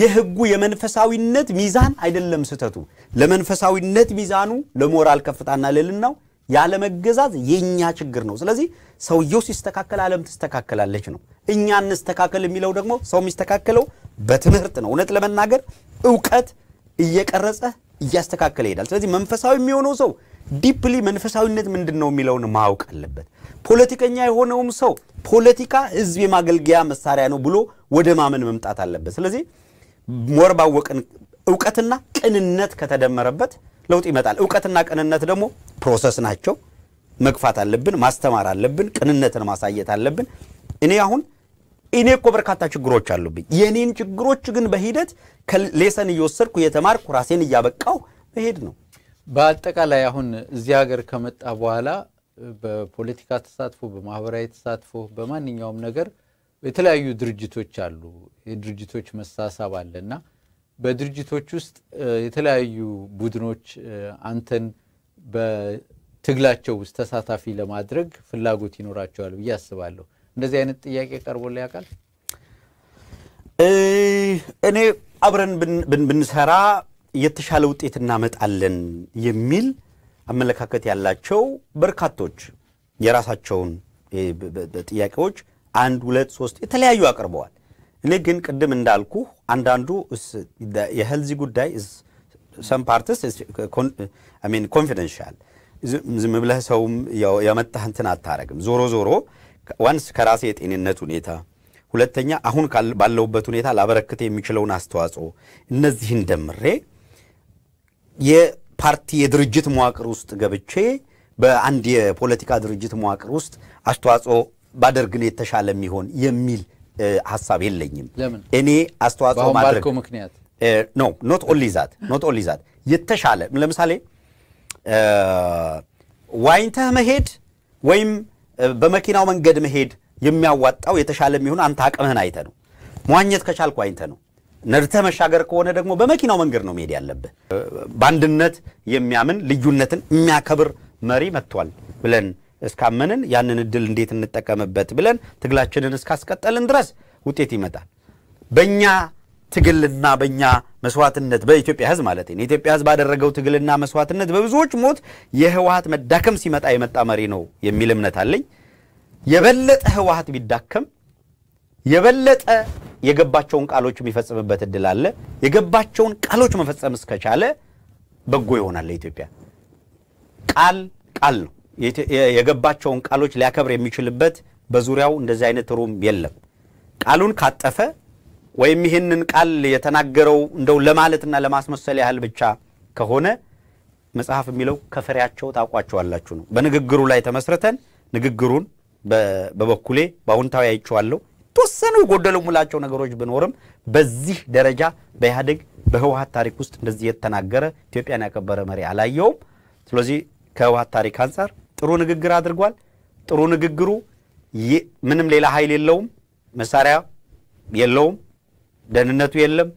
የህጉ የመንፈሳዊነት ሚዛን አይደለም ስህተቱ። ለመንፈሳዊነት ሚዛኑ ለሞራል ከፍታና ልዕልናው ያለመገዛዝ የእኛ ችግር ነው። ስለዚህ ሰውየው ሲስተካከል ዓለም ትስተካከላለች ነው። እኛ እንስተካከል የሚለው ደግሞ ሰው የሚስተካከለው በትምህርት ነው። እውነት ለመናገር እውቀት እየቀረጸ እያስተካከለ ይሄዳል። ስለዚህ መንፈሳዊ የሚሆነው ሰው ዲፕሊ መንፈሳዊነት ምንድን ነው የሚለውን ማወቅ አለበት። ፖለቲከኛ የሆነውም ሰው ፖለቲካ ህዝብ የማገልገያ መሳሪያ ነው ብሎ ወደ ማመን መምጣት አለበት። ስለዚህ ሞር ባወቅን እውቀትና ቅንነት ከተደመረበት ለውጥ ይመጣል። እውቀትና ቅንነት ደግሞ ፕሮሰስ ናቸው። መግፋት አለብን፣ ማስተማር አለብን፣ ቅንነትን ማሳየት አለብን። እኔ አሁን እኔ እኮ በርካታ ችግሮች አሉብኝ። የኔን ችግሮች ግን በሂደት ሌሰን እየወሰድኩ የተማርኩ ራሴን እያበቃው መሄድ ነው። በአጠቃላይ አሁን እዚህ ሀገር ከመጣ በኋላ በፖለቲካ ተሳትፎ፣ በማህበራዊ ተሳትፎ፣ በማንኛውም ነገር የተለያዩ ድርጅቶች አሉ። የድርጅቶች መሳሳብ አለ እና በድርጅቶች ውስጥ የተለያዩ ቡድኖች አንተን በትግላቸው ውስጥ ተሳታፊ ለማድረግ ፍላጎት ይኖራቸዋል ብዬ አስባለሁ። እንደዚህ አይነት ጥያቄ ቀርቦላ ያውቃል? እኔ አብረን ብንሰራ የተሻለ ውጤት እናመጣለን የሚል አመለካከት ያላቸው በርካቶች የራሳቸውን ጥያቄዎች አንድ ሁለት ሶስት የተለያዩ አቅርበዋል። እኔ ግን ቅድም እንዳልኩ አንዳንዱ የሄልዚ ጉዳይ ሰም ፓርትስ ሚን ኮንፊደንሻል ዝም ብለህ ሰውም ያመጣህ እንትን አታረግም። ዞሮ ዞሮ ዋንስ ከራሴ የጤንነት ሁኔታ፣ ሁለተኛ አሁን ባለሁበት ሁኔታ ላበረክት የሚችለውን አስተዋጽኦ እነዚህን ደምሬ የፓርቲ የድርጅት መዋቅር ውስጥ ገብቼ በአንድ የፖለቲካ ድርጅት መዋቅር ውስጥ አስተዋጽኦ ባደርግን የተሻለ የሚሆን የሚል ሀሳብ የለኝም። እኔ አስተዋጽኦ ማድረግ ነው። ኖት ኦንሊ ዛት ኖት ኦንሊ ዛት የተሻለ ለምሳሌ ዋኝተህ መሄድ ወይም በመኪናው መንገድ መሄድ የሚያዋጣው የተሻለ የሚሆን አንተ አቅምህን አይተ ነው። መዋኘት ከቻልኩ አይንተ ነው። ነድተህ መሻገር ከሆነ ደግሞ በመኪናው መንገድ ነው መሄድ ያለብህ። በአንድነት የሚያምን ልዩነትን የሚያከብር መሪ መጥቷል ብለን እስካመንን ያንን እድል እንዴት እንጠቀምበት ብለን ትግላችንን እስካስቀጠልን ድረስ ውጤት ይመጣል። በእኛ ትግልና በእኛ መስዋዕትነት በኢትዮጵያ ህዝብ ማለት ነው። የኢትዮጵያ ህዝብ ባደረገው ትግልና መስዋዕትነት በብዙዎች ሞት የህወሀት መዳከም ሲመጣ የመጣ መሪ ነው የሚል እምነት አለኝ። የበለጠ ህወሀት ቢዳከም የበለጠ የገባቸውን ቃሎች የሚፈጽምበት እድል አለ። የገባቸውን ቃሎች መፈጸም እስከቻለ በጎ ይሆናል ለኢትዮጵያ። ቃል ቃል ነው። የገባቸውን ቃሎች ሊያከብር የሚችልበት በዙሪያው እንደዚህ አይነት ሩም የለም። ቃሉን ካጠፈ ወይም ይህንን ቃል የተናገረው እንደው ለማለትና ለማስመሰል ያህል ብቻ ከሆነ መጽሐፍ የሚለው ከፍሬያቸው ታውቋቸዋላችሁ ነው። በንግግሩ ላይ ተመስርተን ንግግሩን በበኩሌ በአሁንታዊ አይቼዋለሁ። የተወሰኑ የጎደሉ ሙላቸው ነገሮች ቢኖርም በዚህ ደረጃ በኢህአዴግ በህወሀት ታሪክ ውስጥ እንደዚህ የተናገረ ኢትዮጵያን ያከበረ መሪ አላየውም። ስለዚህ ከህወሀት ታሪክ አንጻር ጥሩ ንግግር አድርጓል። ጥሩ ንግግሩ ምንም ሌላ ኃይል የለውም፣ መሳሪያ የለውም፣ ደህንነቱ የለም፣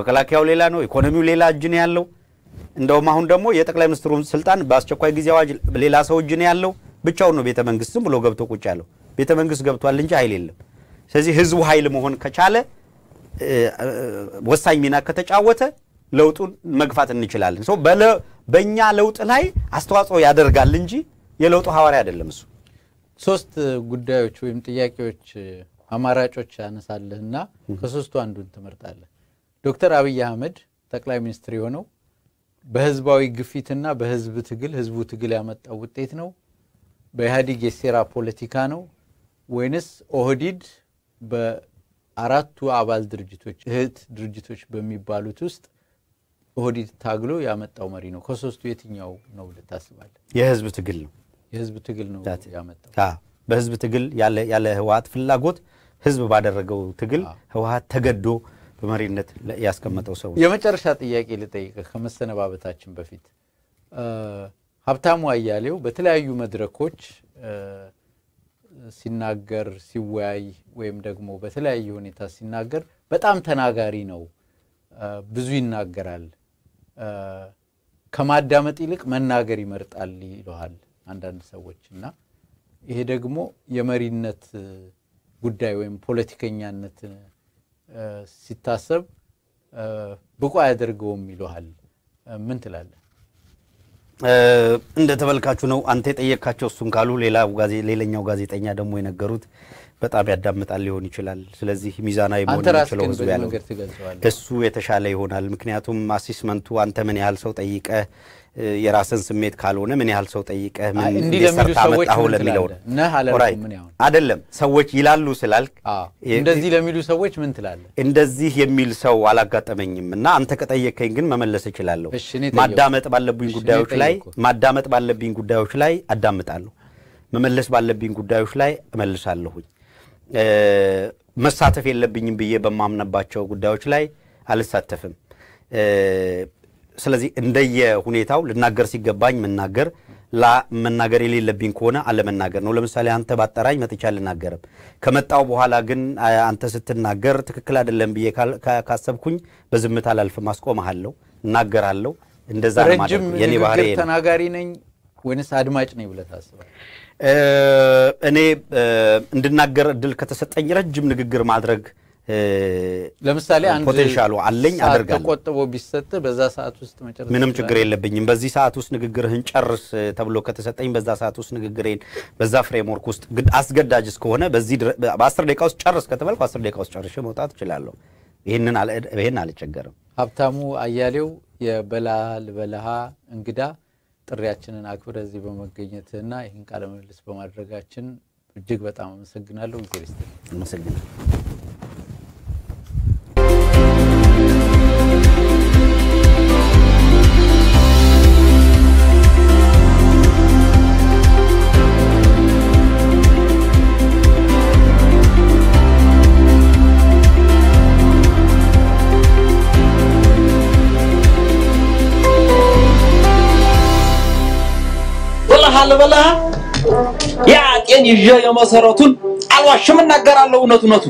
መከላከያው ሌላ ነው፣ ኢኮኖሚው ሌላ እጅ ነው ያለው። እንደውም አሁን ደግሞ የጠቅላይ ሚኒስትሩ ስልጣን በአስቸኳይ ጊዜ አዋጅ ሌላ ሰው እጅ ነው ያለው። ብቻውን ነው ቤተ መንግስት ዝም ብሎ ገብቶ ቁጭ ያለው። ቤተ መንግስት ገብቷል እንጂ ኃይል የለም። ስለዚህ ህዝቡ ኃይል መሆን ከቻለ ወሳኝ ሚና ከተጫወተ ለውጡን መግፋት እንችላለን። በእኛ ለውጥ ላይ አስተዋጽኦ ያደርጋል እንጂ የለውጡ ሐዋርያ አይደለም እሱ። ሶስት ጉዳዮች ወይም ጥያቄዎች አማራጮች አነሳለህና ከሶስቱ አንዱን ትመርጣለህ። ዶክተር አብይ አህመድ ጠቅላይ ሚኒስትር የሆነው በህዝባዊ ግፊትና በህዝብ ትግል ህዝቡ ትግል ያመጣው ውጤት ነው፣ በኢህአዲግ የሴራ ፖለቲካ ነው ወይንስ ኦህዲድ በአራቱ አባል ድርጅቶች እህት ድርጅቶች በሚባሉት ውስጥ ኦህዲድ ታግሎ ያመጣው መሪ ነው? ከሶስቱ የትኛው ነው ልታስባለህ? የህዝብ ትግል ነው። የህዝብ ትግል ነው ያመጣው። በህዝብ ትግል ያለ ህወሀት ፍላጎት ህዝብ ባደረገው ትግል ህወሀት ተገዶ በመሪነት ያስቀመጠው ሰው። የመጨረሻ ጥያቄ ልጠይቅህ ከመሰነባበታችን በፊት ሀብታሙ አያሌው በተለያዩ መድረኮች ሲናገር ሲወያይ ወይም ደግሞ በተለያየ ሁኔታ ሲናገር በጣም ተናጋሪ ነው፣ ብዙ ይናገራል፣ ከማዳመጥ ይልቅ መናገር ይመርጣል ይለዋል። አንዳንድ ሰዎች እና ይሄ ደግሞ የመሪነት ጉዳይ ወይም ፖለቲከኛነት ሲታሰብ ብቁ አያደርገውም ይለሃል። ምን ትላለህ? እንደ ተመልካቹ ነው አንተ የጠየካቸው። እሱን ካሉ ሌላኛው ጋዜጠኛ ደግሞ የነገሩት በጣም ያዳምጣል ሊሆን ይችላል። ስለዚህ ሚዛናዊ መሆን የሚችለው ህዝብ ያለው እሱ የተሻለ ይሆናል። ምክንያቱም አሲስመንቱ አንተ ምን ያህል ሰው ጠይቀ የራስን ስሜት ካልሆነ ምን ያህል ሰው ጠይቀ ምን ሰርታ መጣሁ ለሚለው አደለም ሰዎች ይላሉ ስላልክ እንደዚህ ለሚሉ ሰዎች ምን ትላለ እንደዚህ የሚል ሰው አላጋጠመኝም እና አንተ ከጠየከኝ ግን መመለስ እችላለሁ። ማዳመጥ ባለብኝ ጉዳዮች ላይ ማዳመጥ ባለብኝ ጉዳዮች ላይ አዳምጣለሁ። መመለስ ባለብኝ ጉዳዮች ላይ እመልሳለሁኝ። መሳተፍ የለብኝም ብዬ በማምነባቸው ጉዳዮች ላይ አልሳተፍም። ስለዚህ እንደየ ሁኔታው ልናገር ሲገባኝ መናገር መናገር የሌለብኝ ከሆነ አለመናገር ነው። ለምሳሌ አንተ ባጠራኝ መጥቼ አልናገርም። ከመጣው በኋላ ግን አንተ ስትናገር ትክክል አይደለም ብዬ ካሰብኩኝ በዝምታ አላልፍ አስቆምሃለሁ፣ እናገራለሁ። እንደዛ ረጅም ተናጋሪ ነኝ ወይንስ አድማጭ ነኝ ብለህ ታስባለህ? እኔ እንድናገር እድል ከተሰጠኝ ረጅም ንግግር ማድረግ ለምሳሌ አንድ ፖቴንሻሉ አለኝ አደርጋለሁ። ተቆጥቦ ቢሰጥ በዛ ሰዓት ውስጥ መጨረስ ምንም ችግር የለብኝም። በዚህ ሰዓት ውስጥ ንግግርህን ጨርስ ተብሎ ከተሰጠኝ በዛ ሰዓት ውስጥ ንግግሬን በዛ ፍሬምወርክ ውስጥ አስገዳጅ እስከሆነ በዚህ በአስር ደቂቃ ውስጥ ጨርስ ከተባልኩ አስር ደቂቃ ውስጥ ጨርሼ መውጣት እችላለሁ። ይህንን አልቸገርም። ሀብታሙ አያሌው የበላ በልሃ እንግዳ ጥሪያችንን አክብረ እዚህ በመገኘትህና ይህን ቃለ ምልልስ በማድረጋችን እጅግ በጣም አመሰግናለሁ። እግዚአብሔር አመሰግናለሁ። ካልበላህ ያ ጤን ይዤ የመሰረቱን አልዋሽም እናገራለሁ እውነት እውነቱ